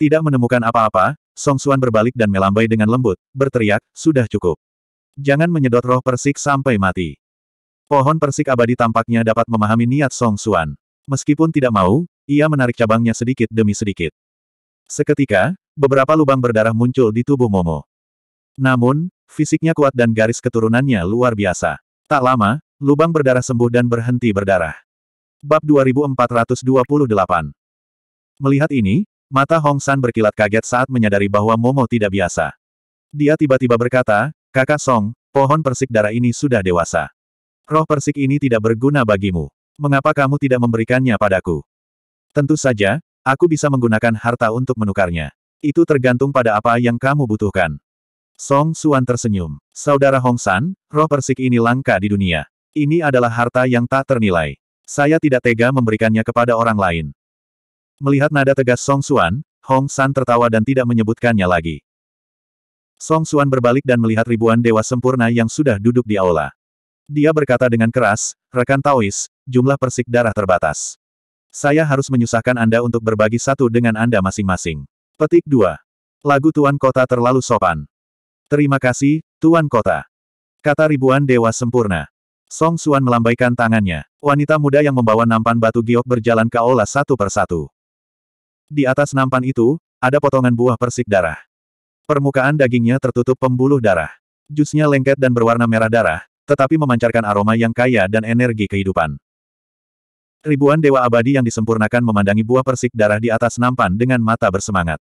[SPEAKER 1] Tidak menemukan apa-apa, Song Xuan berbalik dan melambai dengan lembut, berteriak, sudah cukup. Jangan menyedot roh persik sampai mati. Pohon persik abadi tampaknya dapat memahami niat Song Suan. Meskipun tidak mau, ia menarik cabangnya sedikit demi sedikit. Seketika, beberapa lubang berdarah muncul di tubuh Momo. Namun, fisiknya kuat dan garis keturunannya luar biasa. Tak lama, lubang berdarah sembuh dan berhenti berdarah. Bab 2428 Melihat ini, mata Hong San berkilat kaget saat menyadari bahwa Momo tidak biasa. Dia tiba-tiba berkata, Kakak Song, pohon persik darah ini sudah dewasa. Roh persik ini tidak berguna bagimu. Mengapa kamu tidak memberikannya padaku? Tentu saja, aku bisa menggunakan harta untuk menukarnya. Itu tergantung pada apa yang kamu butuhkan. Song Suan tersenyum. Saudara Hong San, roh persik ini langka di dunia. Ini adalah harta yang tak ternilai. Saya tidak tega memberikannya kepada orang lain. Melihat nada tegas Song Suan, Hong San tertawa dan tidak menyebutkannya lagi. Song Xuan berbalik dan melihat ribuan dewa sempurna yang sudah duduk di aula. Dia berkata dengan keras, rekan Taois, jumlah persik darah terbatas. Saya harus menyusahkan Anda untuk berbagi satu dengan Anda masing-masing. Petik 2. Lagu Tuan Kota terlalu sopan. Terima kasih, Tuan Kota. Kata ribuan dewa sempurna. Song Xuan melambaikan tangannya. Wanita muda yang membawa nampan batu giok berjalan ke aula satu persatu. Di atas nampan itu, ada potongan buah persik darah. Permukaan dagingnya tertutup pembuluh darah. Jusnya lengket dan berwarna merah darah, tetapi memancarkan aroma yang kaya dan energi kehidupan. Ribuan dewa abadi yang disempurnakan memandangi buah persik darah di atas nampan dengan mata bersemangat.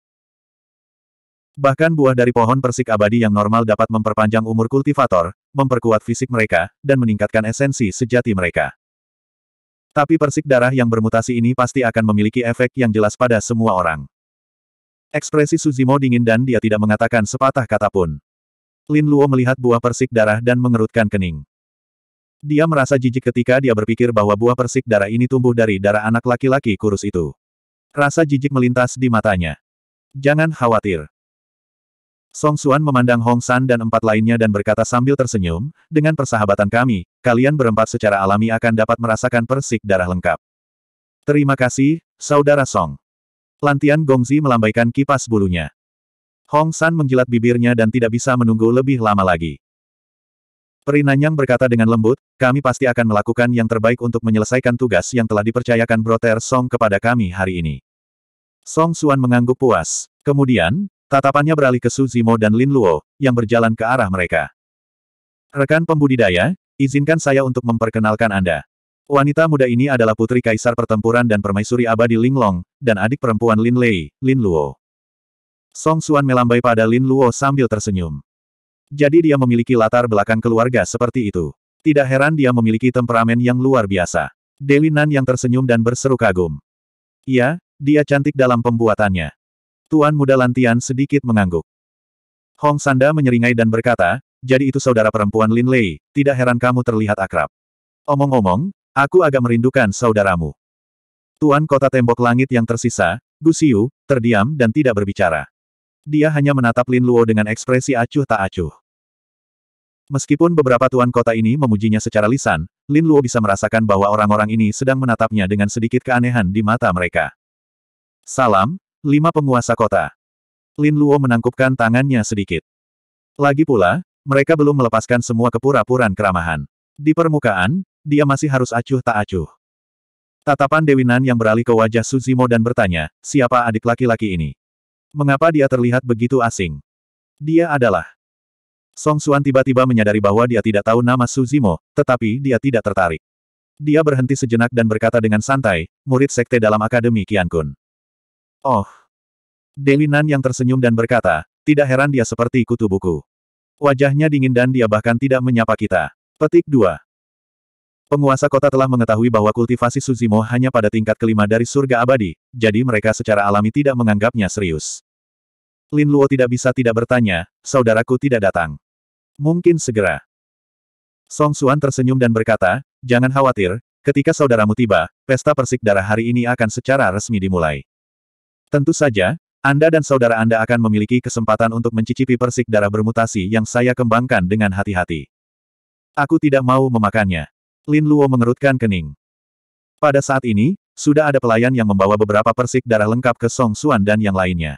[SPEAKER 1] Bahkan buah dari pohon persik abadi yang normal dapat memperpanjang umur kultivator, memperkuat fisik mereka, dan meningkatkan esensi sejati mereka. Tapi persik darah yang bermutasi ini pasti akan memiliki efek yang jelas pada semua orang. Ekspresi Suzimo dingin dan dia tidak mengatakan sepatah kata pun. Lin Luo melihat buah persik darah dan mengerutkan kening. Dia merasa jijik ketika dia berpikir bahwa buah persik darah ini tumbuh dari darah anak laki-laki kurus itu. Rasa jijik melintas di matanya. Jangan khawatir. Song Xuan memandang Hong San dan empat lainnya dan berkata sambil tersenyum, dengan persahabatan kami, kalian berempat secara alami akan dapat merasakan persik darah lengkap. Terima kasih, Saudara Song. Lantian Gongzi melambaikan kipas bulunya. Hong San menjilat bibirnya dan tidak bisa menunggu lebih lama lagi. Perinanyang berkata dengan lembut, kami pasti akan melakukan yang terbaik untuk menyelesaikan tugas yang telah dipercayakan Broter Song kepada kami hari ini. Song Suan mengangguk puas. Kemudian, tatapannya beralih ke Su Zimo dan Lin Luo, yang berjalan ke arah mereka. Rekan pembudidaya, izinkan saya untuk memperkenalkan Anda. Wanita muda ini adalah putri kaisar pertempuran dan permaisuri abadi Linglong, dan adik perempuan Lin Lei, Lin Luo. Song Xuan melambai pada Lin Luo sambil tersenyum. Jadi dia memiliki latar belakang keluarga seperti itu. Tidak heran dia memiliki temperamen yang luar biasa. Delinan yang tersenyum dan berseru kagum. Iya, dia cantik dalam pembuatannya. Tuan muda Lantian sedikit mengangguk. Hong Sanda menyeringai dan berkata, jadi itu saudara perempuan Lin Lei, tidak heran kamu terlihat akrab. Omong-omong, Aku agak merindukan saudaramu. Tuan kota tembok langit yang tersisa, Gusiu, terdiam dan tidak berbicara. Dia hanya menatap Lin Luo dengan ekspresi acuh tak acuh. Meskipun beberapa tuan kota ini memujinya secara lisan, Lin Luo bisa merasakan bahwa orang-orang ini sedang menatapnya dengan sedikit keanehan di mata mereka. Salam, lima penguasa kota. Lin Luo menangkupkan tangannya sedikit. Lagi pula, mereka belum melepaskan semua kepura-puran keramahan. Di permukaan, dia masih harus acuh tak acuh. Tatapan Dewi Nan yang beralih ke wajah Suzimo dan bertanya, siapa adik laki-laki ini? Mengapa dia terlihat begitu asing? Dia adalah... Song Xuan tiba-tiba menyadari bahwa dia tidak tahu nama Suzimo, tetapi dia tidak tertarik. Dia berhenti sejenak dan berkata dengan santai, murid sekte dalam Akademi Kun. Oh. Dewi Nan yang tersenyum dan berkata, tidak heran dia seperti kutu buku. Wajahnya dingin dan dia bahkan tidak menyapa kita. Petik 2. Penguasa kota telah mengetahui bahwa kultivasi Suzimo hanya pada tingkat kelima dari surga abadi, jadi mereka secara alami tidak menganggapnya serius. Lin Luo tidak bisa tidak bertanya, saudaraku tidak datang. Mungkin segera. Song Xuan tersenyum dan berkata, jangan khawatir, ketika saudaramu tiba, pesta persik darah hari ini akan secara resmi dimulai. Tentu saja, Anda dan saudara Anda akan memiliki kesempatan untuk mencicipi persik darah bermutasi yang saya kembangkan dengan hati-hati. Aku tidak mau memakannya. Lin Luo mengerutkan kening. Pada saat ini, sudah ada pelayan yang membawa beberapa persik darah lengkap ke Song Xuan dan yang lainnya.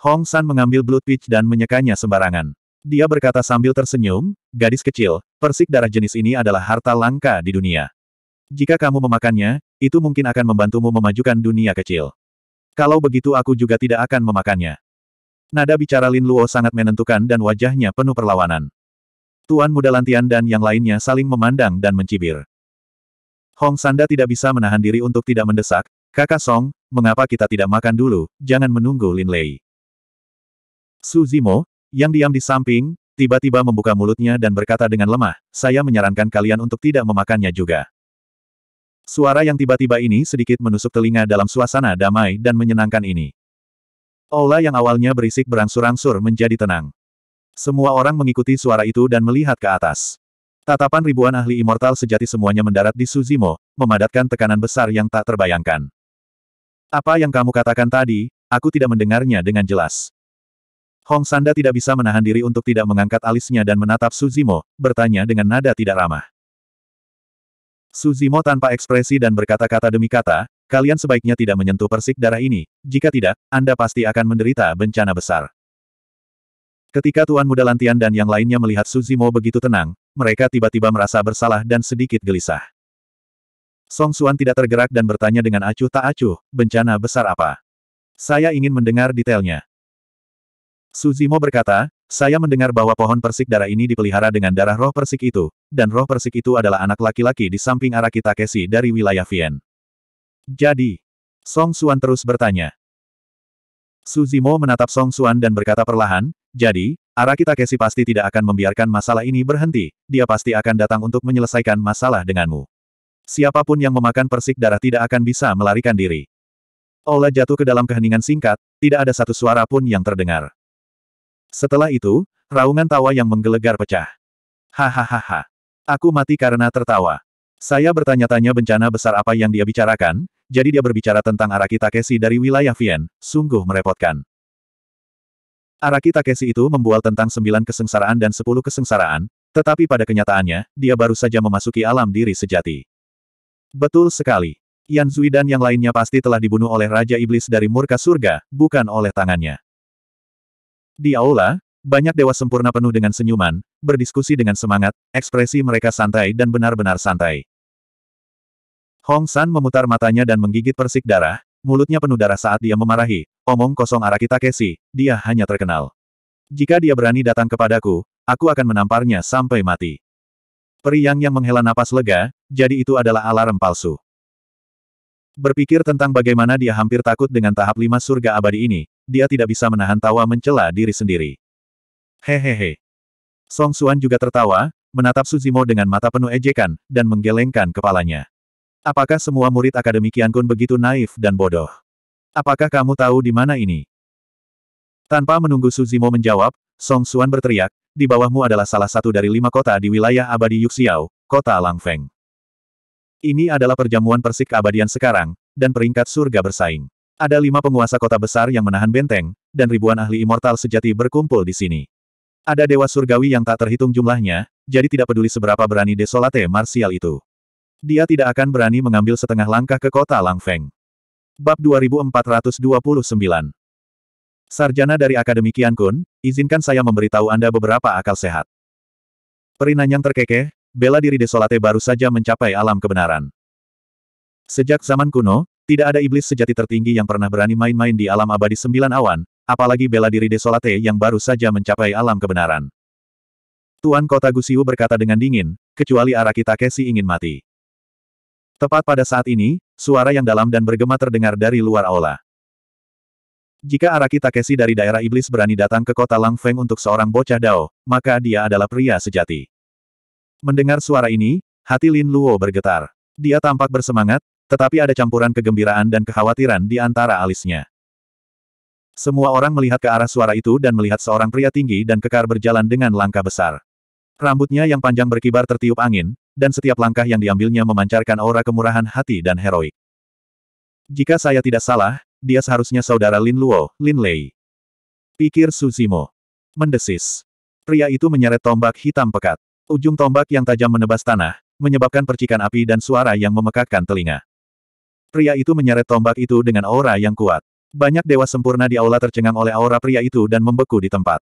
[SPEAKER 1] Hong San mengambil blood peach dan menyekanya sembarangan. Dia berkata sambil tersenyum, gadis kecil, persik darah jenis ini adalah harta langka di dunia. Jika kamu memakannya, itu mungkin akan membantumu memajukan dunia kecil. Kalau begitu aku juga tidak akan memakannya. Nada bicara Lin Luo sangat menentukan dan wajahnya penuh perlawanan. Tuan Muda Lantian dan yang lainnya saling memandang dan mencibir. Hong Sanda tidak bisa menahan diri untuk tidak mendesak, Kakak Song, mengapa kita tidak makan dulu, jangan menunggu Lin Lei. Su Zimo, yang diam di samping, tiba-tiba membuka mulutnya dan berkata dengan lemah, saya menyarankan kalian untuk tidak memakannya juga. Suara yang tiba-tiba ini sedikit menusuk telinga dalam suasana damai dan menyenangkan ini. Aula yang awalnya berisik berangsur-angsur menjadi tenang. Semua orang mengikuti suara itu dan melihat ke atas. Tatapan ribuan ahli immortal sejati semuanya mendarat di Suzimo, memadatkan tekanan besar yang tak terbayangkan. Apa yang kamu katakan tadi, aku tidak mendengarnya dengan jelas. Hong Sanda tidak bisa menahan diri untuk tidak mengangkat alisnya dan menatap Suzimo, bertanya dengan nada tidak ramah. Suzimo tanpa ekspresi dan berkata-kata demi kata, kalian sebaiknya tidak menyentuh persik darah ini, jika tidak, Anda pasti akan menderita bencana besar. Ketika Tuan Muda Lantian dan yang lainnya melihat Suzimo begitu tenang, mereka tiba-tiba merasa bersalah dan sedikit gelisah. Song Suan tidak tergerak dan bertanya dengan acuh tak acuh, bencana besar apa? Saya ingin mendengar detailnya. Suzimo berkata, saya mendengar bahwa pohon persik darah ini dipelihara dengan darah roh persik itu, dan roh persik itu adalah anak laki-laki di samping Araki Takeshi dari wilayah Vien. Jadi, Song Suan terus bertanya. Suzimo menatap Song Suan dan berkata perlahan, jadi, Araki Takeshi pasti tidak akan membiarkan masalah ini berhenti, dia pasti akan datang untuk menyelesaikan masalah denganmu. Siapapun yang memakan persik darah tidak akan bisa melarikan diri. Ola jatuh ke dalam keheningan singkat, tidak ada satu suara pun yang terdengar. Setelah itu, raungan tawa yang menggelegar pecah. Hahaha. Aku mati karena tertawa. Saya bertanya-tanya bencana besar apa yang dia bicarakan, jadi dia berbicara tentang Araki Takeshi dari wilayah Vien, sungguh merepotkan. Araki Takeshi itu membual tentang sembilan kesengsaraan dan sepuluh kesengsaraan, tetapi pada kenyataannya, dia baru saja memasuki alam diri sejati. Betul sekali. Yan Zui dan yang lainnya pasti telah dibunuh oleh Raja Iblis dari murka surga, bukan oleh tangannya. Di aula, banyak dewa sempurna penuh dengan senyuman, berdiskusi dengan semangat, ekspresi mereka santai dan benar-benar santai. Hong San memutar matanya dan menggigit persik darah, mulutnya penuh darah saat dia memarahi, Omong kosong arah kita Kesi, dia hanya terkenal. Jika dia berani datang kepadaku, aku akan menamparnya sampai mati. Periang yang menghela napas lega, jadi itu adalah alarm palsu. Berpikir tentang bagaimana dia hampir takut dengan tahap lima surga abadi ini, dia tidak bisa menahan tawa mencela diri sendiri. Hehehe. Song Suan juga tertawa, menatap Suzimo dengan mata penuh ejekan, dan menggelengkan kepalanya. Apakah semua murid akademikian kun begitu naif dan bodoh? Apakah kamu tahu di mana ini? Tanpa menunggu Suzimo menjawab, Song Xuan berteriak, di bawahmu adalah salah satu dari lima kota di wilayah abadi Yuxiao, kota Langfeng. Ini adalah perjamuan persik keabadian sekarang, dan peringkat surga bersaing. Ada lima penguasa kota besar yang menahan benteng, dan ribuan ahli immortal sejati berkumpul di sini. Ada dewa surgawi yang tak terhitung jumlahnya, jadi tidak peduli seberapa berani desolate Martial itu. Dia tidak akan berani mengambil setengah langkah ke kota Langfeng. Bab 2429 Sarjana dari Akademi Kian Kun, izinkan saya memberitahu Anda beberapa akal sehat. yang terkekeh, bela diri desolate baru saja mencapai alam kebenaran. Sejak zaman kuno, tidak ada iblis sejati tertinggi yang pernah berani main-main di alam abadi sembilan awan, apalagi bela diri desolate yang baru saja mencapai alam kebenaran. Tuan Kota Gusiu berkata dengan dingin, kecuali kita, Kesi ingin mati. Tepat pada saat ini, suara yang dalam dan bergema terdengar dari luar aula. Jika Araki Takeshi dari daerah iblis berani datang ke kota Langfeng untuk seorang bocah dao, maka dia adalah pria sejati. Mendengar suara ini, hati Lin Luo bergetar. Dia tampak bersemangat, tetapi ada campuran kegembiraan dan kekhawatiran di antara alisnya. Semua orang melihat ke arah suara itu dan melihat seorang pria tinggi dan kekar berjalan dengan langkah besar. Rambutnya yang panjang berkibar tertiup angin, dan setiap langkah yang diambilnya memancarkan aura kemurahan hati dan heroik. Jika saya tidak salah, dia seharusnya saudara Lin Luo, Lin Lei. Pikir Suzimo. Mendesis. Pria itu menyeret tombak hitam pekat. Ujung tombak yang tajam menebas tanah, menyebabkan percikan api dan suara yang memekakkan telinga. Pria itu menyeret tombak itu dengan aura yang kuat. Banyak dewa sempurna di aula tercengang oleh aura pria itu dan membeku di tempat.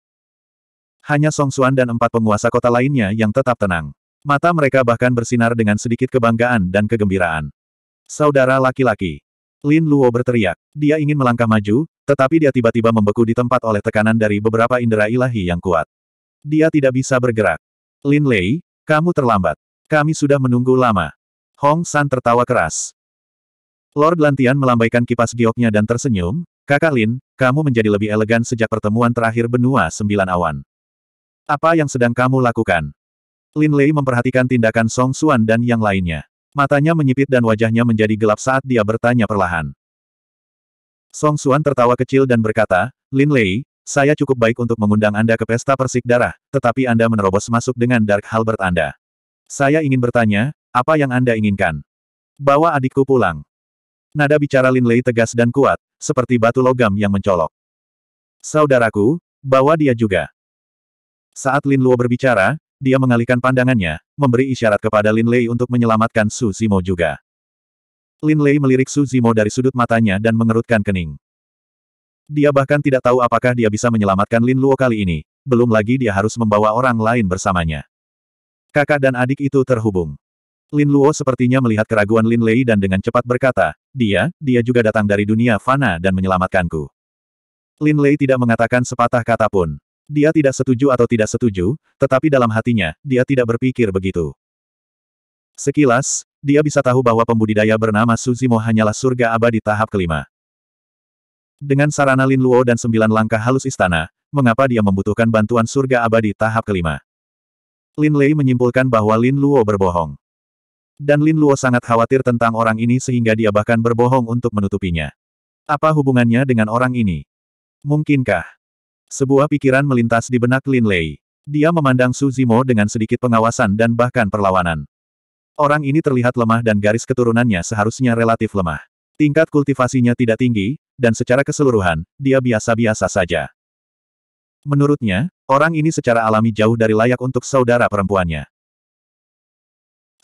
[SPEAKER 1] Hanya Song Xuan dan empat penguasa kota lainnya yang tetap tenang. Mata mereka bahkan bersinar dengan sedikit kebanggaan dan kegembiraan. Saudara laki-laki. Lin Luo berteriak. Dia ingin melangkah maju, tetapi dia tiba-tiba membeku di tempat oleh tekanan dari beberapa indera ilahi yang kuat. Dia tidak bisa bergerak. Lin Lei, kamu terlambat. Kami sudah menunggu lama. Hong San tertawa keras. Lord Lantian melambaikan kipas gioknya dan tersenyum, Kakak Lin, kamu menjadi lebih elegan sejak pertemuan terakhir benua sembilan awan. Apa yang sedang kamu lakukan? Lin Lei memperhatikan tindakan Song Xuan dan yang lainnya. Matanya menyipit dan wajahnya menjadi gelap saat dia bertanya perlahan. Song Xuan tertawa kecil dan berkata, Lin Lei, saya cukup baik untuk mengundang Anda ke pesta persik darah, tetapi Anda menerobos masuk dengan Dark Halbert Anda. Saya ingin bertanya, apa yang Anda inginkan? Bawa adikku pulang. Nada bicara Lin Lei tegas dan kuat, seperti batu logam yang mencolok. Saudaraku, bawa dia juga. Saat Lin Luo berbicara, dia mengalihkan pandangannya, memberi isyarat kepada Lin Lei untuk menyelamatkan Su Zimo juga. Lin Lei melirik Su Zimo dari sudut matanya dan mengerutkan kening. Dia bahkan tidak tahu apakah dia bisa menyelamatkan Lin Luo kali ini, belum lagi dia harus membawa orang lain bersamanya. Kakak dan adik itu terhubung. Lin Luo sepertinya melihat keraguan Lin Lei dan dengan cepat berkata, dia, dia juga datang dari dunia fana dan menyelamatkanku. Lin Lei tidak mengatakan sepatah kata pun. Dia tidak setuju atau tidak setuju, tetapi dalam hatinya, dia tidak berpikir begitu. Sekilas, dia bisa tahu bahwa pembudidaya bernama Suzimo hanyalah surga abadi tahap kelima. Dengan sarana Lin Luo dan sembilan langkah halus istana, mengapa dia membutuhkan bantuan surga abadi tahap kelima? Lin Lei menyimpulkan bahwa Lin Luo berbohong. Dan Lin Luo sangat khawatir tentang orang ini sehingga dia bahkan berbohong untuk menutupinya. Apa hubungannya dengan orang ini? Mungkinkah? Sebuah pikiran melintas di benak Lin Lei. Dia memandang Su Zimo dengan sedikit pengawasan dan bahkan perlawanan. Orang ini terlihat lemah dan garis keturunannya seharusnya relatif lemah. Tingkat kultivasinya tidak tinggi, dan secara keseluruhan, dia biasa-biasa saja. Menurutnya, orang ini secara alami jauh dari layak untuk saudara perempuannya.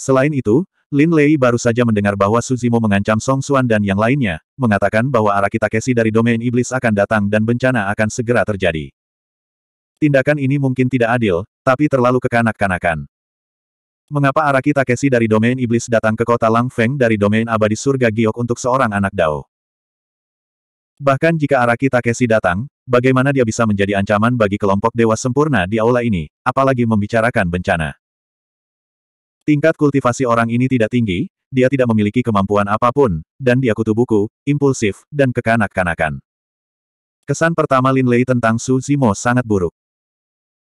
[SPEAKER 1] Selain itu, Lin Lei baru saja mendengar bahwa Suzimo mengancam Song Xuan dan yang lainnya, mengatakan bahwa Arakita Kesi dari domain iblis akan datang dan bencana akan segera terjadi. Tindakan ini mungkin tidak adil, tapi terlalu kekanak-kanakan. Mengapa Arakita Kesi dari domain iblis datang ke kota Lang Feng dari domain abadi surga Giok untuk seorang anak Dao? Bahkan jika Arakita Kesi datang, bagaimana dia bisa menjadi ancaman bagi kelompok dewa sempurna di aula ini, apalagi membicarakan bencana? Tingkat kultivasi orang ini tidak tinggi, dia tidak memiliki kemampuan apapun, dan dia kutu buku, impulsif, dan kekanak-kanakan. Kesan pertama Lin Lei tentang Su Zimo sangat buruk.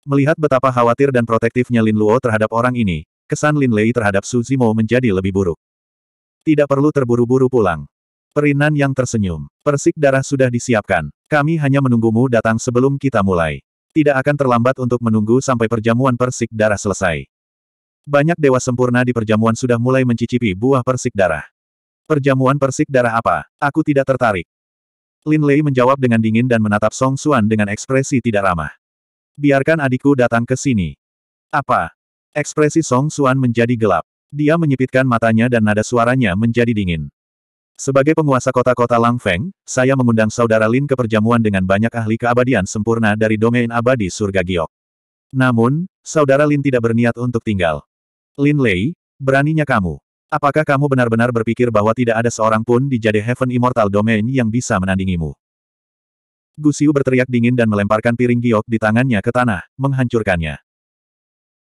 [SPEAKER 1] Melihat betapa khawatir dan protektifnya Lin Luo terhadap orang ini, kesan Lin Lei terhadap Su Zimo menjadi lebih buruk. Tidak perlu terburu-buru pulang. Perinan yang tersenyum. Persik darah sudah disiapkan. Kami hanya menunggumu datang sebelum kita mulai. Tidak akan terlambat untuk menunggu sampai perjamuan persik darah selesai. Banyak dewa sempurna di perjamuan sudah mulai mencicipi buah persik darah. Perjamuan persik darah apa? Aku tidak tertarik. Lin Lei menjawab dengan dingin dan menatap Song Xuan dengan ekspresi tidak ramah. Biarkan adikku datang ke sini. Apa? Ekspresi Song Xuan menjadi gelap. Dia menyipitkan matanya dan nada suaranya menjadi dingin. Sebagai penguasa kota-kota Langfeng, saya mengundang saudara Lin ke perjamuan dengan banyak ahli keabadian sempurna dari domain abadi surga Giok. Namun, saudara Lin tidak berniat untuk tinggal. Lin Lei, beraninya kamu. Apakah kamu benar-benar berpikir bahwa tidak ada seorang pun di Jade Heaven Immortal Domain yang bisa menandingimu? Gusiu berteriak dingin dan melemparkan piring giok di tangannya ke tanah, menghancurkannya.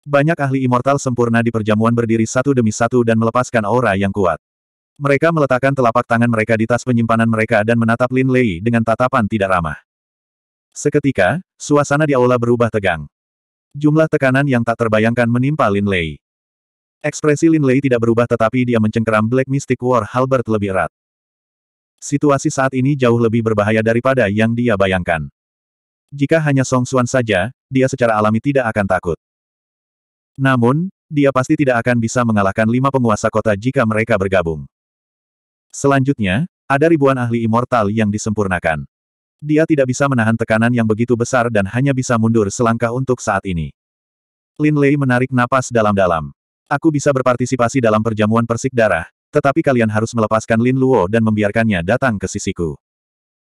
[SPEAKER 1] Banyak ahli immortal sempurna di perjamuan berdiri satu demi satu dan melepaskan aura yang kuat. Mereka meletakkan telapak tangan mereka di tas penyimpanan mereka dan menatap Lin Lei dengan tatapan tidak ramah. Seketika, suasana di aula berubah tegang. Jumlah tekanan yang tak terbayangkan menimpa Lin Lei. Ekspresi Lin Lei tidak berubah tetapi dia mencengkeram Black Mystic War Halbert lebih erat. Situasi saat ini jauh lebih berbahaya daripada yang dia bayangkan. Jika hanya Song Xuan saja, dia secara alami tidak akan takut. Namun, dia pasti tidak akan bisa mengalahkan lima penguasa kota jika mereka bergabung. Selanjutnya, ada ribuan ahli immortal yang disempurnakan. Dia tidak bisa menahan tekanan yang begitu besar dan hanya bisa mundur selangkah untuk saat ini. Lin Lei menarik napas dalam-dalam. Aku bisa berpartisipasi dalam perjamuan persik darah, tetapi kalian harus melepaskan Lin Luo dan membiarkannya datang ke sisiku.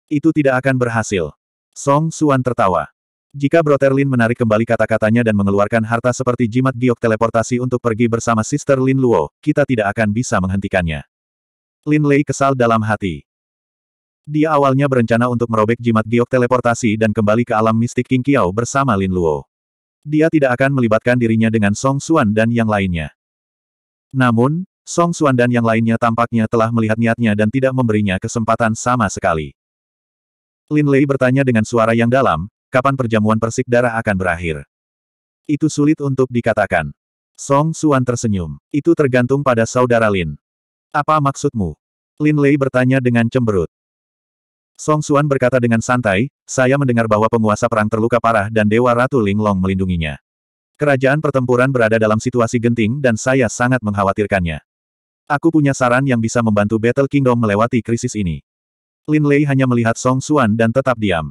[SPEAKER 1] Itu tidak akan berhasil. Song Xuan tertawa. Jika Brother Lin menarik kembali kata-katanya dan mengeluarkan harta seperti jimat giok teleportasi untuk pergi bersama Sister Lin Luo, kita tidak akan bisa menghentikannya. Lin Lei kesal dalam hati. Dia awalnya berencana untuk merobek jimat giok teleportasi dan kembali ke alam mistik King Kiao bersama Lin Luo. Dia tidak akan melibatkan dirinya dengan Song Xuan dan yang lainnya. Namun, Song Xuan dan yang lainnya tampaknya telah melihat niatnya dan tidak memberinya kesempatan sama sekali. Lin Lei bertanya dengan suara yang dalam, kapan perjamuan persik darah akan berakhir? Itu sulit untuk dikatakan. Song Xuan tersenyum. Itu tergantung pada saudara Lin. Apa maksudmu? Lin Lei bertanya dengan cemberut. Song Suan berkata dengan santai, saya mendengar bahwa penguasa perang terluka parah dan Dewa Ratu Linglong melindunginya. Kerajaan pertempuran berada dalam situasi genting dan saya sangat mengkhawatirkannya. Aku punya saran yang bisa membantu Battle Kingdom melewati krisis ini. Lin Lei hanya melihat Song Suan dan tetap diam.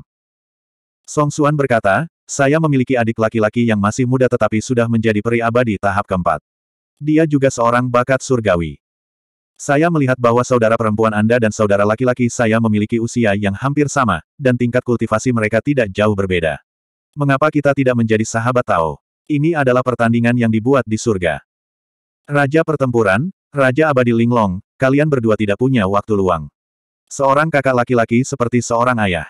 [SPEAKER 1] Song Suan berkata, saya memiliki adik laki-laki yang masih muda tetapi sudah menjadi peri abadi tahap keempat. Dia juga seorang bakat surgawi. Saya melihat bahwa saudara perempuan Anda dan saudara laki-laki saya memiliki usia yang hampir sama, dan tingkat kultivasi mereka tidak jauh berbeda. Mengapa kita tidak menjadi sahabat Tao? Ini adalah pertandingan yang dibuat di surga. Raja pertempuran, Raja abadi Linglong, kalian berdua tidak punya waktu luang. Seorang kakak laki-laki seperti seorang ayah.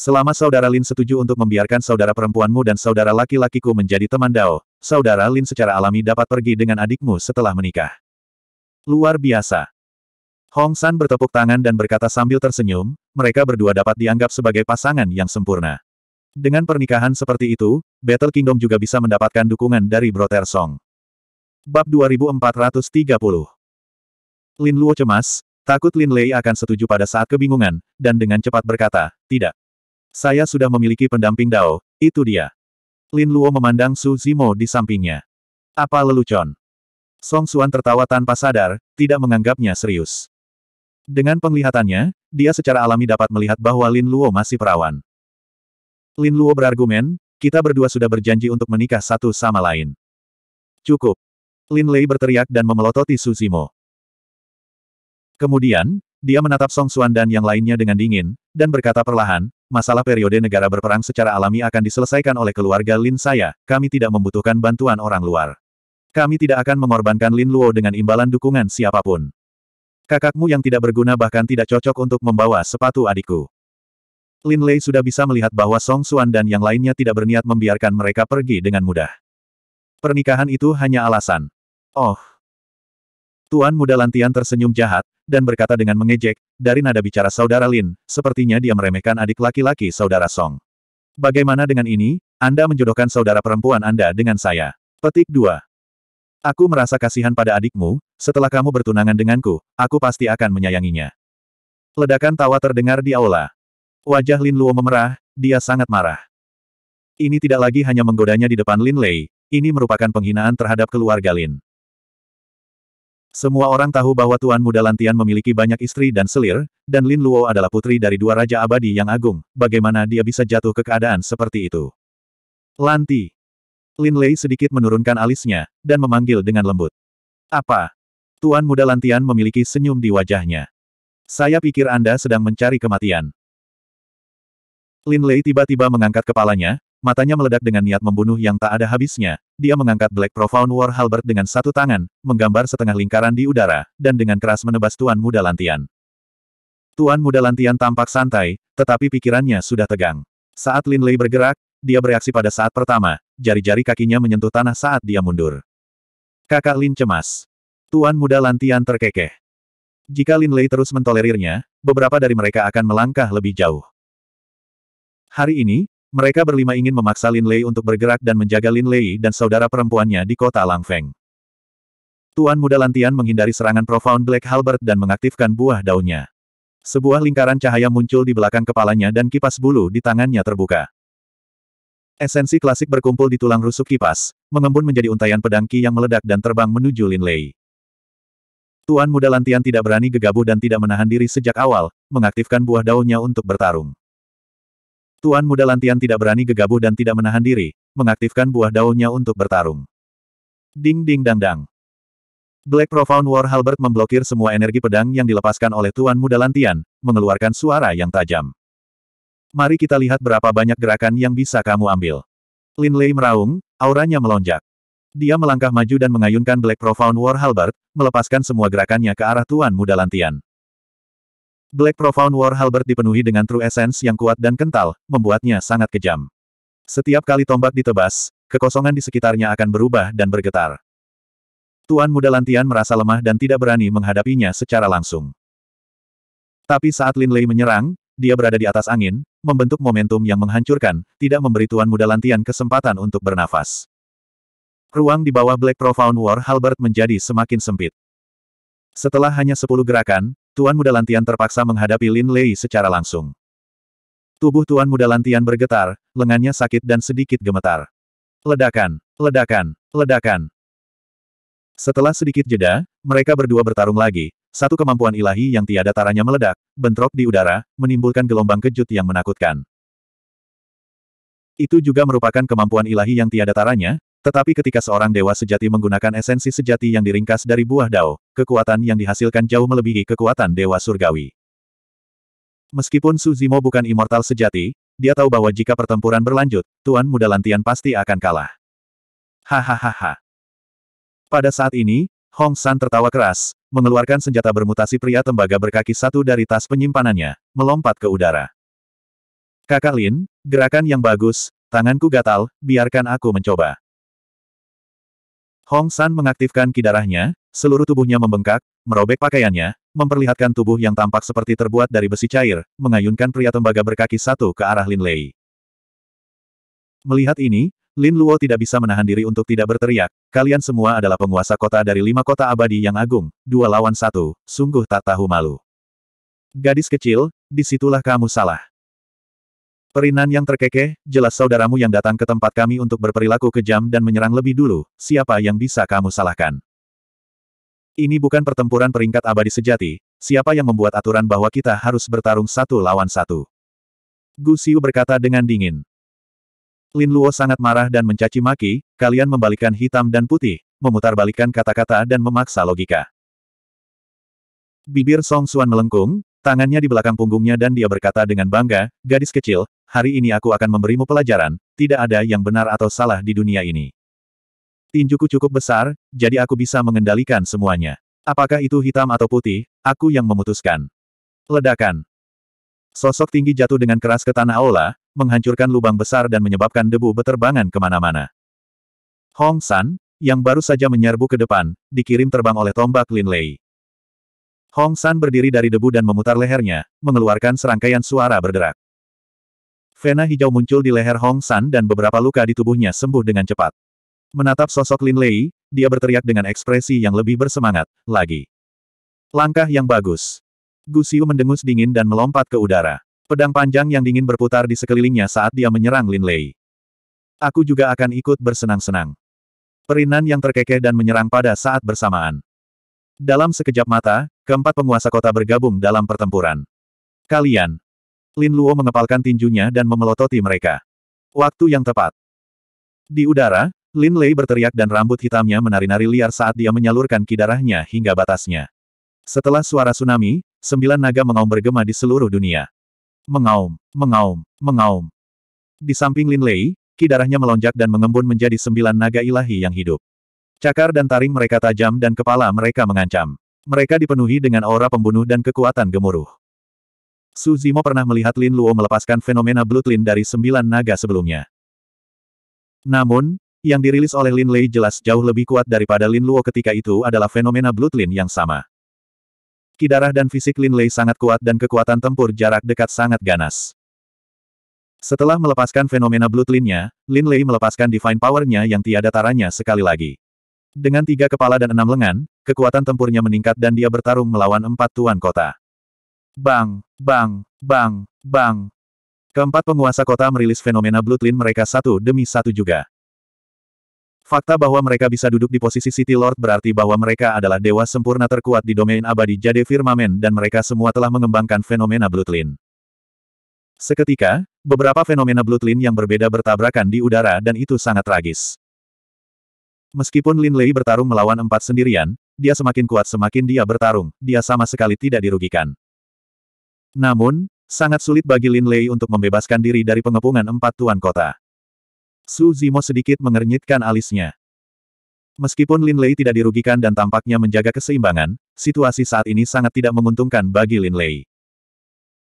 [SPEAKER 1] Selama saudara Lin setuju untuk membiarkan saudara perempuanmu dan saudara laki-lakiku menjadi teman Dao, saudara Lin secara alami dapat pergi dengan adikmu setelah menikah. Luar biasa. Hong San bertepuk tangan dan berkata sambil tersenyum, mereka berdua dapat dianggap sebagai pasangan yang sempurna. Dengan pernikahan seperti itu, Battle Kingdom juga bisa mendapatkan dukungan dari Brother Song. Bab 2430 Lin Luo cemas, takut Lin Lei akan setuju pada saat kebingungan, dan dengan cepat berkata, tidak. Saya sudah memiliki pendamping Dao, itu dia. Lin Luo memandang Su Zimo di sampingnya. Apa lelucon? Song Suan tertawa tanpa sadar, tidak menganggapnya serius. Dengan penglihatannya, dia secara alami dapat melihat bahwa Lin Luo masih perawan. Lin Luo berargumen, kita berdua sudah berjanji untuk menikah satu sama lain. Cukup. Lin Lei berteriak dan memelototi Suzimo. Kemudian, dia menatap Song Suan dan yang lainnya dengan dingin, dan berkata perlahan, masalah periode negara berperang secara alami akan diselesaikan oleh keluarga Lin saya, kami tidak membutuhkan bantuan orang luar. Kami tidak akan mengorbankan Lin Luo dengan imbalan dukungan siapapun. Kakakmu yang tidak berguna bahkan tidak cocok untuk membawa sepatu adikku. Lin Lei sudah bisa melihat bahwa Song Xuan dan yang lainnya tidak berniat membiarkan mereka pergi dengan mudah. Pernikahan itu hanya alasan. Oh. Tuan muda Lantian tersenyum jahat, dan berkata dengan mengejek, dari nada bicara saudara Lin, sepertinya dia meremehkan adik laki-laki saudara Song. Bagaimana dengan ini, Anda menjodohkan saudara perempuan Anda dengan saya? Petik 2. Aku merasa kasihan pada adikmu, setelah kamu bertunangan denganku, aku pasti akan menyayanginya. Ledakan tawa terdengar di aula. Wajah Lin Luo memerah, dia sangat marah. Ini tidak lagi hanya menggodanya di depan Lin Lei, ini merupakan penghinaan terhadap keluarga Lin. Semua orang tahu bahwa Tuan Muda Lantian memiliki banyak istri dan selir, dan Lin Luo adalah putri dari dua raja abadi yang agung, bagaimana dia bisa jatuh ke keadaan seperti itu. Lanti, Lin Lei sedikit menurunkan alisnya, dan memanggil dengan lembut. Apa? Tuan muda Lantian memiliki senyum di wajahnya. Saya pikir Anda sedang mencari kematian. Lin Lei tiba-tiba mengangkat kepalanya, matanya meledak dengan niat membunuh yang tak ada habisnya. Dia mengangkat Black Profound War Halbert dengan satu tangan, menggambar setengah lingkaran di udara, dan dengan keras menebas Tuan muda Lantian. Tuan muda Lantian tampak santai, tetapi pikirannya sudah tegang. Saat Lin Lei bergerak, dia bereaksi pada saat pertama, jari-jari kakinya menyentuh tanah saat dia mundur. Kakak Lin cemas. Tuan muda Lantian terkekeh. Jika Lin Lei terus mentolerirnya, beberapa dari mereka akan melangkah lebih jauh. Hari ini, mereka berlima ingin memaksa Lin Lei untuk bergerak dan menjaga Lin Lei dan saudara perempuannya di kota Langfeng. Tuan muda Lantian menghindari serangan Profound Black Halbert dan mengaktifkan buah daunnya. Sebuah lingkaran cahaya muncul di belakang kepalanya dan kipas bulu di tangannya terbuka. Esensi klasik berkumpul di tulang rusuk kipas, mengembun menjadi untayan pedang ki yang meledak dan terbang menuju Lin Lei. Tuan muda Lantian tidak berani gegabah dan tidak menahan diri sejak awal, mengaktifkan buah daunnya untuk bertarung. Tuan muda Lantian tidak berani gegabah dan tidak menahan diri, mengaktifkan buah daunnya untuk bertarung. Ding ding dang dang. Black Profound War halbert memblokir semua energi pedang yang dilepaskan oleh Tuan muda Lantian, mengeluarkan suara yang tajam. Mari kita lihat berapa banyak gerakan yang bisa kamu ambil. Lin Lei meraung, auranya melonjak. Dia melangkah maju dan mengayunkan Black Profound War Halbert, melepaskan semua gerakannya ke arah Tuan Muda Lantian. Black Profound War Halbert dipenuhi dengan True Essence yang kuat dan kental, membuatnya sangat kejam. Setiap kali tombak ditebas, kekosongan di sekitarnya akan berubah dan bergetar. Tuan Muda Lantian merasa lemah dan tidak berani menghadapinya secara langsung. Tapi saat Lin Lei menyerang, dia berada di atas angin, membentuk momentum yang menghancurkan, tidak memberi Tuan Muda Lantian kesempatan untuk bernafas. Ruang di bawah Black Profound War Halbert menjadi semakin sempit. Setelah hanya sepuluh gerakan, Tuan Muda Lantian terpaksa menghadapi Lin Lei secara langsung. Tubuh Tuan Muda Lantian bergetar, lengannya sakit dan sedikit gemetar. Ledakan, ledakan, ledakan. Setelah sedikit jeda, mereka berdua bertarung lagi, satu kemampuan ilahi yang tiada taranya meledak, bentrok di udara, menimbulkan gelombang kejut yang menakutkan. Itu juga merupakan kemampuan ilahi yang tiada taranya, tetapi ketika seorang dewa sejati menggunakan esensi sejati yang diringkas dari buah dao, kekuatan yang dihasilkan jauh melebihi kekuatan dewa surgawi. Meskipun Suzimo bukan immortal sejati, dia tahu bahwa jika pertempuran berlanjut, Tuan Muda Lantian pasti akan kalah. Hahaha. Pada saat ini, Hong San tertawa keras, mengeluarkan senjata bermutasi pria tembaga berkaki satu dari tas penyimpanannya, melompat ke udara. Kakak Lin, gerakan yang bagus, tanganku gatal, biarkan aku mencoba. Hong San mengaktifkan kidarahnya, seluruh tubuhnya membengkak, merobek pakaiannya, memperlihatkan tubuh yang tampak seperti terbuat dari besi cair, mengayunkan pria tembaga berkaki satu ke arah Lin Lei. Melihat ini, Lin Luo tidak bisa menahan diri untuk tidak berteriak, kalian semua adalah penguasa kota dari lima kota abadi yang agung, dua lawan satu, sungguh tak tahu malu. Gadis kecil, disitulah kamu salah. Perinan yang terkekeh, jelas saudaramu yang datang ke tempat kami untuk berperilaku kejam dan menyerang lebih dulu, siapa yang bisa kamu salahkan? Ini bukan pertempuran peringkat abadi sejati, siapa yang membuat aturan bahwa kita harus bertarung satu lawan satu? Gu Xiu berkata dengan dingin. Lin Luo sangat marah dan mencaci maki, kalian membalikan hitam dan putih, memutarbalikkan kata-kata dan memaksa logika. Bibir Song Xuan melengkung, tangannya di belakang punggungnya dan dia berkata dengan bangga, gadis kecil, hari ini aku akan memberimu pelajaran, tidak ada yang benar atau salah di dunia ini. Tinjuku cukup besar, jadi aku bisa mengendalikan semuanya. Apakah itu hitam atau putih, aku yang memutuskan. Ledakan. Sosok tinggi jatuh dengan keras ke tanah aula, menghancurkan lubang besar dan menyebabkan debu beterbangan kemana-mana. Hong San, yang baru saja menyerbu ke depan, dikirim terbang oleh tombak Lin Lei. Hong San berdiri dari debu dan memutar lehernya, mengeluarkan serangkaian suara berderak. Vena hijau muncul di leher Hong San dan beberapa luka di tubuhnya sembuh dengan cepat. Menatap sosok Lin Lei, dia berteriak dengan ekspresi yang lebih bersemangat, lagi. Langkah yang bagus. Gu Gusiu mendengus dingin dan melompat ke udara. Pedang panjang yang dingin berputar di sekelilingnya saat dia menyerang Lin Lei. Aku juga akan ikut bersenang-senang. Perinan yang terkekeh dan menyerang pada saat bersamaan. Dalam sekejap mata, keempat penguasa kota bergabung dalam pertempuran. Kalian. Lin Luo mengepalkan tinjunya dan memelototi mereka. Waktu yang tepat. Di udara, Lin Lei berteriak dan rambut hitamnya menari-nari liar saat dia menyalurkan kidarahnya hingga batasnya. Setelah suara tsunami, sembilan naga mengaum bergema di seluruh dunia. Mengaum, mengaum, mengaum. Di samping Lin Lei, ki darahnya melonjak dan mengembun menjadi sembilan naga ilahi yang hidup. Cakar dan taring mereka tajam dan kepala mereka mengancam. Mereka dipenuhi dengan aura pembunuh dan kekuatan gemuruh. Su Zimo pernah melihat Lin Luo melepaskan fenomena Lin dari sembilan naga sebelumnya. Namun, yang dirilis oleh Lin Lei jelas jauh lebih kuat daripada Lin Luo ketika itu adalah fenomena Lin yang sama. Kidarah dan fisik Lin Lei sangat kuat dan kekuatan tempur jarak dekat sangat ganas. Setelah melepaskan fenomena Linnya, Lin Lei melepaskan divine power-nya yang tiada taranya sekali lagi. Dengan tiga kepala dan enam lengan, kekuatan tempurnya meningkat dan dia bertarung melawan empat tuan kota. Bang, bang, bang, bang. Keempat penguasa kota merilis fenomena Lin mereka satu demi satu juga. Fakta bahwa mereka bisa duduk di posisi City Lord berarti bahwa mereka adalah dewa sempurna terkuat di domain abadi jade firmamen dan mereka semua telah mengembangkan fenomena Bloodline. Seketika, beberapa fenomena Bloodline yang berbeda bertabrakan di udara dan itu sangat tragis. Meskipun Lin Lei bertarung melawan empat sendirian, dia semakin kuat semakin dia bertarung, dia sama sekali tidak dirugikan. Namun, sangat sulit bagi Lin Lei untuk membebaskan diri dari pengepungan empat tuan kota. Su Zimo sedikit mengernyitkan alisnya. Meskipun Lin Lei tidak dirugikan dan tampaknya menjaga keseimbangan, situasi saat ini sangat tidak menguntungkan bagi Lin Lei.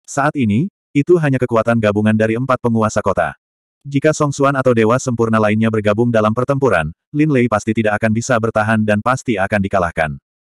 [SPEAKER 1] Saat ini, itu hanya kekuatan gabungan dari empat penguasa kota. Jika Song Xuan atau Dewa Sempurna lainnya bergabung dalam pertempuran, Lin Lei pasti tidak akan bisa bertahan dan pasti akan dikalahkan.